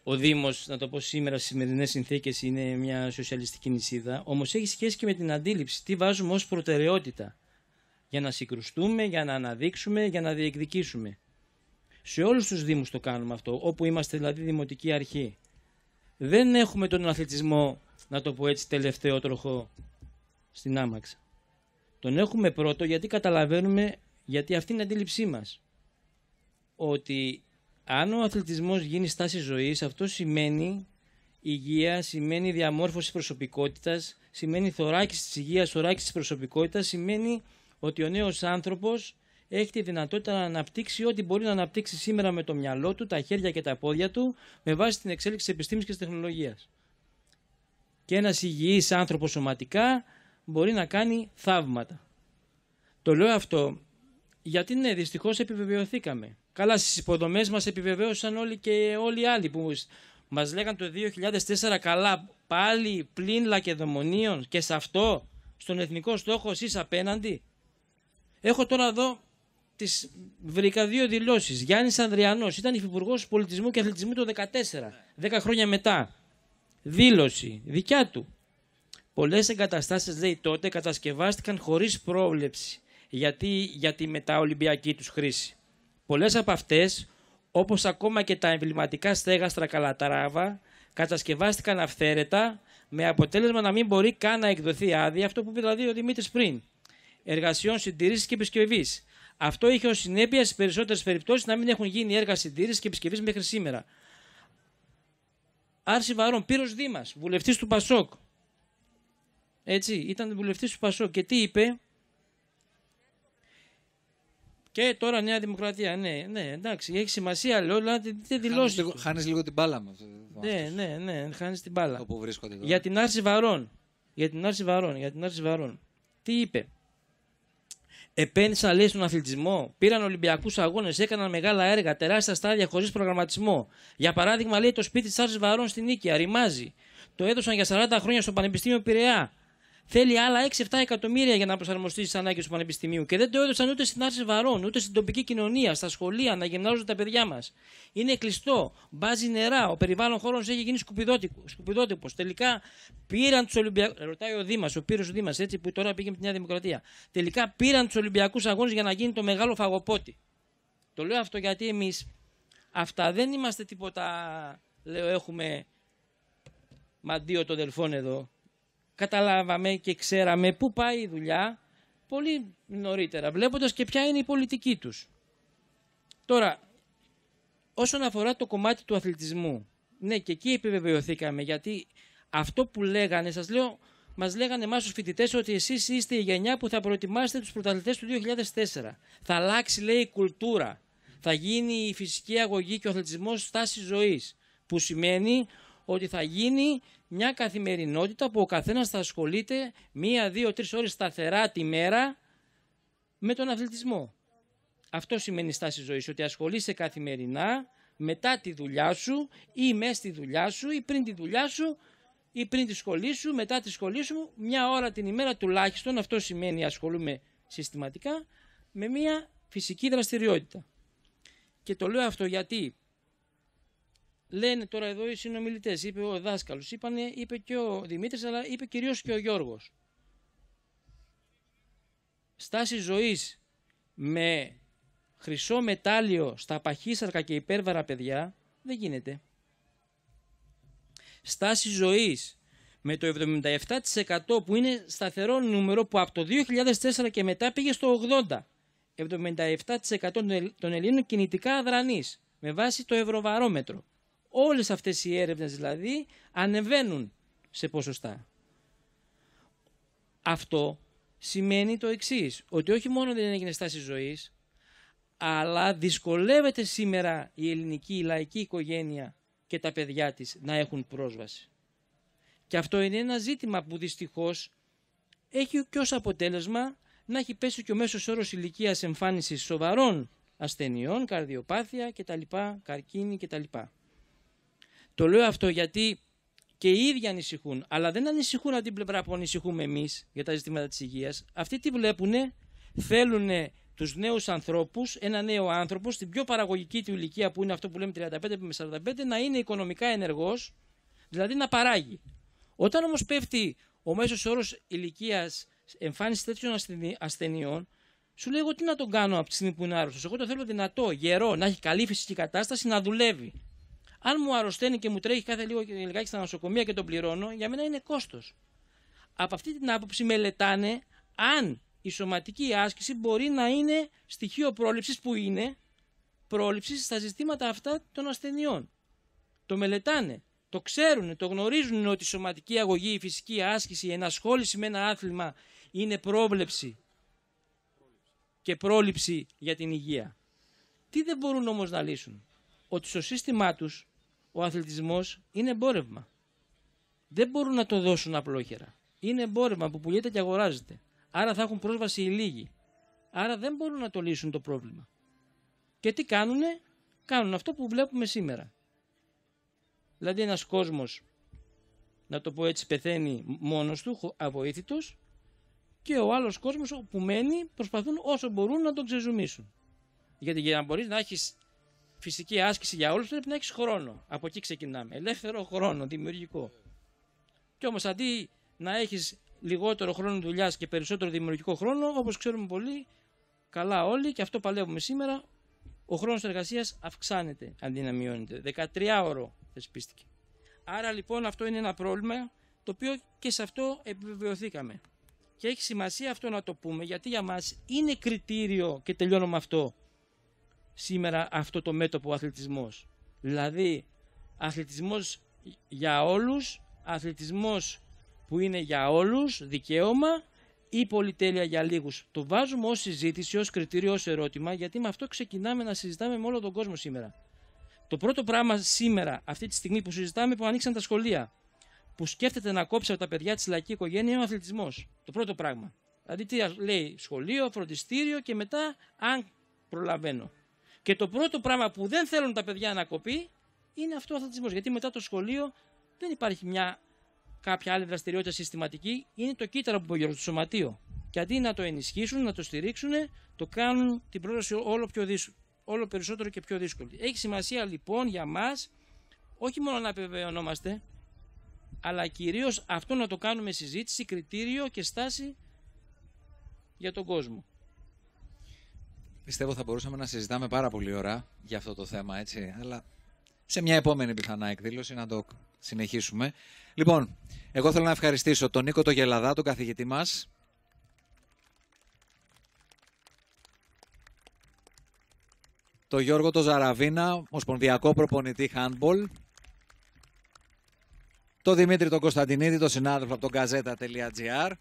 ο Δήμος, να το πω σήμερα, στις σημερινές συνθήκες είναι μια σοσιαλιστική νησίδα. Όμως έχει σχέση και με την αντίληψη. Τι βάζουμε ως προτεραιότητα για να συγκρουστούμε, για να αναδείξουμε, για να διεκδικήσουμε. Σε όλους τους δήμους το κάνουμε αυτό, όπου είμαστε δηλαδή δημοτική αρχή. Δεν έχουμε τον αθλητισμό, να το πω έτσι, τελευταίο τροχό στην άμαξα. Τον έχουμε πρώτο γιατί καταλαβαίνουμε, γιατί αυτή είναι η αντίληψή μας. Ότι αν ο αθλητισμός γίνει στάση ζωής, αυτό σημαίνει υγεία, σημαίνει διαμόρφωση προσωπικότητας, σημαίνει θωράκιση της υγείας, θωράκιση της προσωπικότητας, σημαίνει ότι ο νέος άνθρωπος έχει τη δυνατότητα να αναπτύξει ό,τι μπορεί να αναπτύξει σήμερα με το μυαλό του, τα χέρια και τα πόδια του, με βάση την εξέλιξη της επιστήμης και της τεχνολογίας. Και ένας υγιής άνθρωπος σωματικά μπορεί να κάνει θαύματα. Το λέω αυτό γιατί ναι, δυστυχώς επιβεβαιωθήκαμε. Καλά, στις υποδομές μας επιβεβαίωσαν όλοι και όλοι οι άλλοι που μας λέγαν το 2004 καλά πάλι πλην Λακεδομονίων και σε αυτό στον εθνικό στόχο εσείς απέναντι. Έχω τώρα εδώ τις βρήκα δύο δηλώσεις. Γιάννης Ανδριανός ήταν υφυπουργός πολιτισμού και αθλητισμού το 2014, 10 χρόνια μετά. Δήλωση δικιά του. Πολλές εγκαταστάσεις, λέει τότε, κατασκευάστηκαν χωρίς πρόβλεψη γιατί, για τη μεταολυμπιακή τους χρήση. Πολλές από αυτές, όπως ακόμα και τα εμβληματικά στέγαστρα Καλαταράβα, κατασκευάστηκαν αυθαίρετα με αποτέλεσμα να μην μπορεί καν να εκδοθεί άδεια, αυτό που είπε δηλαδή ο Δημήτρης πριν εργασιών συντήρηση και επισκευής. Αυτό είχε ως συνέπεια στις περισσότερες περιπτώσεις να μην έχουν γίνει έργα συντήρησης και επισκευής μέχρι σήμερα. Άρση Βαρών, Πύρος Δήμας, βουλευτής του Πασόκ. Έτσι, ήταν βουλευτής του Πασόκ και τι είπε. Και τώρα Νέα Δημοκρατία. Ναι, ναι, εντάξει, έχει σημασία, λέω, αλλά τι δηλώσει. Χάνεις λίγο την μπάλα μα. Ναι, ναι, ναι, ναι, χάνεις την μπάλα. Όπου βρίσκονται Για την άρση βαρών. Για την άρση βαρών. Για την άρση βαρών. Τι είπε. Επένδυσαν λέει στον αθλητισμό, πήραν Ολυμπιακούς αγώνες, έκαναν μεγάλα έργα, τεράστια στάδια χωρίς προγραμματισμό. Για παράδειγμα, λέει το σπίτι της Άρσης Βαρών στην Νίκη, αριμάζει. Το έδωσαν για 40 χρόνια στο Πανεπιστήμιο Πειραιά θέλει άλλα 6-7 εκατομμύρια για να προσαρμοστεί στις ανάγκες του Πανεπιστημίου. Και δεν το έδωσαν ούτε στην άρση βαρών, ούτε στην τοπική κοινωνία, στα σχολεία, να γυμνάζουν τα παιδιά μας. Είναι κλειστό, μπάζει νερά, ο περιβάλλον χώρος έχει γίνει σκουπιδότυπος. Τελικά πήραν τους Ολυμπιακού. Ρωτάει ο Δήμας, ο Πύρος Δήμας, έτσι που τώρα πήγε με τη Νέα Δημοκρατία. Τελικά πήραν τους Ολυμπιακούς Αγώνες για να γίνει το μεγάλο φαγοπότη. Το λέω αυτό γιατί εμείς αυτά δεν είμαστε τίποτα. Λέω, έχουμε μαντίο των δελφών εδώ καταλάβαμε και ξέραμε πού πάει η δουλειά πολύ νωρίτερα, βλέποντας και ποια είναι η πολιτική τους. Τώρα, όσον αφορά το κομμάτι του αθλητισμού, ναι και εκεί επιβεβαιωθήκαμε γιατί αυτό που λέγανε, σας λέω, μας λέγανε εμάς τους φοιτητές ότι εσείς είστε η γενιά που θα προετοιμάσετε τους πρωταθλητές του 2004. Θα αλλάξει λέει η κουλτούρα, θα γίνει η φυσική αγωγή και ο αθλητισμός στάση ζωής που σημαίνει ότι θα γίνει μια καθημερινότητα που ο καθένας θα ασχολείται μία, δύο, τρεις ώρες σταθερά τη μέρα με τον αθλητισμό. Αυτό σημαίνει στάση ζωής, ότι ασχολείσαι καθημερινά μετά τη δουλειά σου ή μέσα στη δουλειά σου ή πριν τη δουλειά σου ή πριν τη σχολή σου, μετά τη σχολή σου, μια ώρα την ημέρα τουλάχιστον, αυτό σημαίνει ασχολούμαι συστηματικά, με μια φυσική δραστηριότητα. Και το λέω αυτό γιατί Λένε τώρα εδώ οι συνομιλητές, είπε ο δάσκαλος, είπε και ο Δημήτρης, αλλά είπε κυρίως και ο Γιώργος. Στάση ζωής με χρυσό μετάλλιο στα παχύσαρκα και υπέρβαρα παιδιά δεν γίνεται. Στάση ζωής με το 77% που είναι σταθερό νούμερο που από το 2004 και μετά πήγε στο 80%. 77% των Ελλήνων κινητικά αδρανείς με βάση το ευρωβαρόμετρο. Όλες αυτές οι έρευνες δηλαδή ανεβαίνουν σε ποσοστά. Αυτό σημαίνει το εξής, ότι όχι μόνο δεν έγινε στάση ζωής, αλλά δυσκολεύεται σήμερα η ελληνική η λαϊκή οικογένεια και τα παιδιά της να έχουν πρόσβαση. Και αυτό είναι ένα ζήτημα που δυστυχώς έχει και ως αποτέλεσμα να έχει πέσει και ο μέσος όρος ηλικίας εμφάνισης σοβαρών ασθενειών, καρδιοπάθεια κτλ, καρκίνη κτλ. Το λέω αυτό γιατί και οι ίδιοι ανησυχούν, αλλά δεν ανησυχούν από την που ανησυχούμε εμείς για τα ζητήματα της υγείας. Αυτοί τι βλέπουν, θέλουν τους νέους ανθρώπους, ένα νέο άνθρωπο στην πιο παραγωγική του ηλικία που είναι αυτό που λέμε 35 με 45, να είναι οικονομικά ενεργός, δηλαδή να παράγει. Όταν όμως πέφτει ο μέσος όρος ηλικίας εμφάνιση τέτοιων ασθενειών, σου λέει: Εγώ τι να τον κάνω από τη στιγμή που είναι άρρωστος. Εγώ το θέλω δυνατό, γερό, να έχει καλή φυσική κατάσταση, να δουλεύει. Αν μου αρρωσταίνει και μου τρέχει κάθε λίγο και λιγάκι στα νοσοκομεία και τον πληρώνω, για μένα είναι κόστος. Από αυτή την άποψη μελετάνε αν η σωματική άσκηση μπορεί να είναι στοιχείο πρόληψης που είναι πρόληψης στα ζητήματα αυτά των ασθενειών. Το μελετάνε, το ξέρουν, το γνωρίζουν ότι η σωματική αγωγή, η φυσική άσκηση, η ενασχόληση με ένα άθλημα είναι πρόβλεψη και πρόληψη για την υγεία. Τι δεν μπορούν όμως να λύσουν. Ότι στο σύστημά τους ο αθλητισμός είναι εμπόρευμα. Δεν μπορούν να το δώσουν απλόχερα. Είναι εμπόρευμα που πουλιέται και αγοράζεται. Άρα θα έχουν πρόσβαση οι λίγοι. Άρα δεν μπορούν να το λύσουν το πρόβλημα. Και τι κάνουνε, κάνουν αυτό που βλέπουμε σήμερα. Δηλαδή ένας κόσμος, να το πω έτσι, πεθαίνει μόνος του, αβοήθητος, και ο άλλος κόσμος που μένει προσπαθούν όσο μπορούν να τον ξεζουμίσουν. Γιατί για να μπορείς να έχεις φυσική άσκηση για όλους, πρέπει να έχεις χρόνο. Από εκεί ξεκινάμε. Ελεύθερο χρόνο, δημιουργικό. Και όμως αντί να έχεις λιγότερο χρόνο δουλειάς και περισσότερο δημιουργικό χρόνο, όπως ξέρουμε πολύ καλά όλοι, και αυτό παλεύουμε σήμερα, ο χρόνος εργασίας αυξάνεται αντί να μειώνεται. 13 ώρο θεσπίστηκε. Άρα λοιπόν αυτό είναι ένα πρόβλημα το οποίο και σε αυτό επιβεβαιωθήκαμε. Και έχει σημασία αυτό να το πούμε γιατί για μας είναι κριτήριο και τελειώνω με αυτό σήμερα αυτό το μέτωπο ο αθλητισμός. Δηλαδή, αθλητισμός για όλους, αθλητισμός που είναι για όλους, δικαίωμα ή πολυτέλεια για λίγους. Το βάζουμε ως συζήτηση, ως κριτήριο, ως ερώτημα, γιατί με αυτό ξεκινάμε να συζητάμε με όλο τον κόσμο σήμερα. Το πρώτο πράγμα σήμερα, αυτή τη στιγμή που συζητάμε, που ανοίξαν τα σχολεία, που σκέφτεται να κόψει από τα παιδιά της λαϊκή οικογένεια, είναι ο αθλητισμός. Το πρώτο πράγμα. Δηλαδή, τι λέει, σχολείο, φροντιστήριο και μετά, αν προλαβαίνω. Και το πρώτο πράγμα που δεν θέλουν τα παιδιά να κοπεί είναι αυτός ο αθλητισμός. Γιατί μετά το σχολείο δεν υπάρχει μια κάποια άλλη δραστηριότητα συστηματική. Είναι το κύτταρο που μπορεί στο σωματείο. Και αντί να το ενισχύσουν, να το στηρίξουν, το κάνουν την πρόταση όλο, πιο δύσκολο, όλο περισσότερο και πιο δύσκολη. Έχει σημασία λοιπόν για μας όχι μόνο να επιβεβαιωνόμαστε, αλλά κυρίως αυτό να το κάνουμε συζήτηση, κριτήριο και στάση για τον κόσμο. Πιστεύω θα μπορούσαμε να συζητάμε πάρα πολύ ώρα για αυτό το θέμα, έτσι. Αλλά σε μια επόμενη πιθανά εκδήλωση να το συνεχίσουμε. Λοιπόν, εγώ θέλω να ευχαριστήσω τον Νίκο Τογελαδά, τον καθηγητή μας, το Γιώργο το Ζαραβίνα, ομοσπονδιακό προπονητή handball, το Δημήτρη τον Κωνσταντινίδη, το συνάδελφο από τον gazeta.gr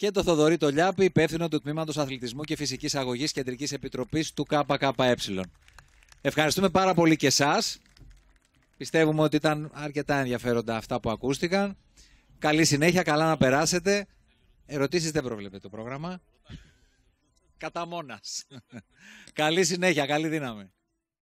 και το Θοδωρή Τολιάπη, υπεύθυνο του Τμήματος Αθλητισμού και Φυσικής Αγωγής Κεντρικής Επιτροπής του ΚΚΕ. Ευχαριστούμε πάρα πολύ και εσάς. Πιστεύουμε ότι ήταν αρκετά ενδιαφέροντα αυτά που ακούστηκαν. Καλή συνέχεια, καλά να περάσετε. Ερωτήσεις δεν προβλέπετε το πρόγραμμα. Κατά καλή συνέχεια, καλή δύναμη.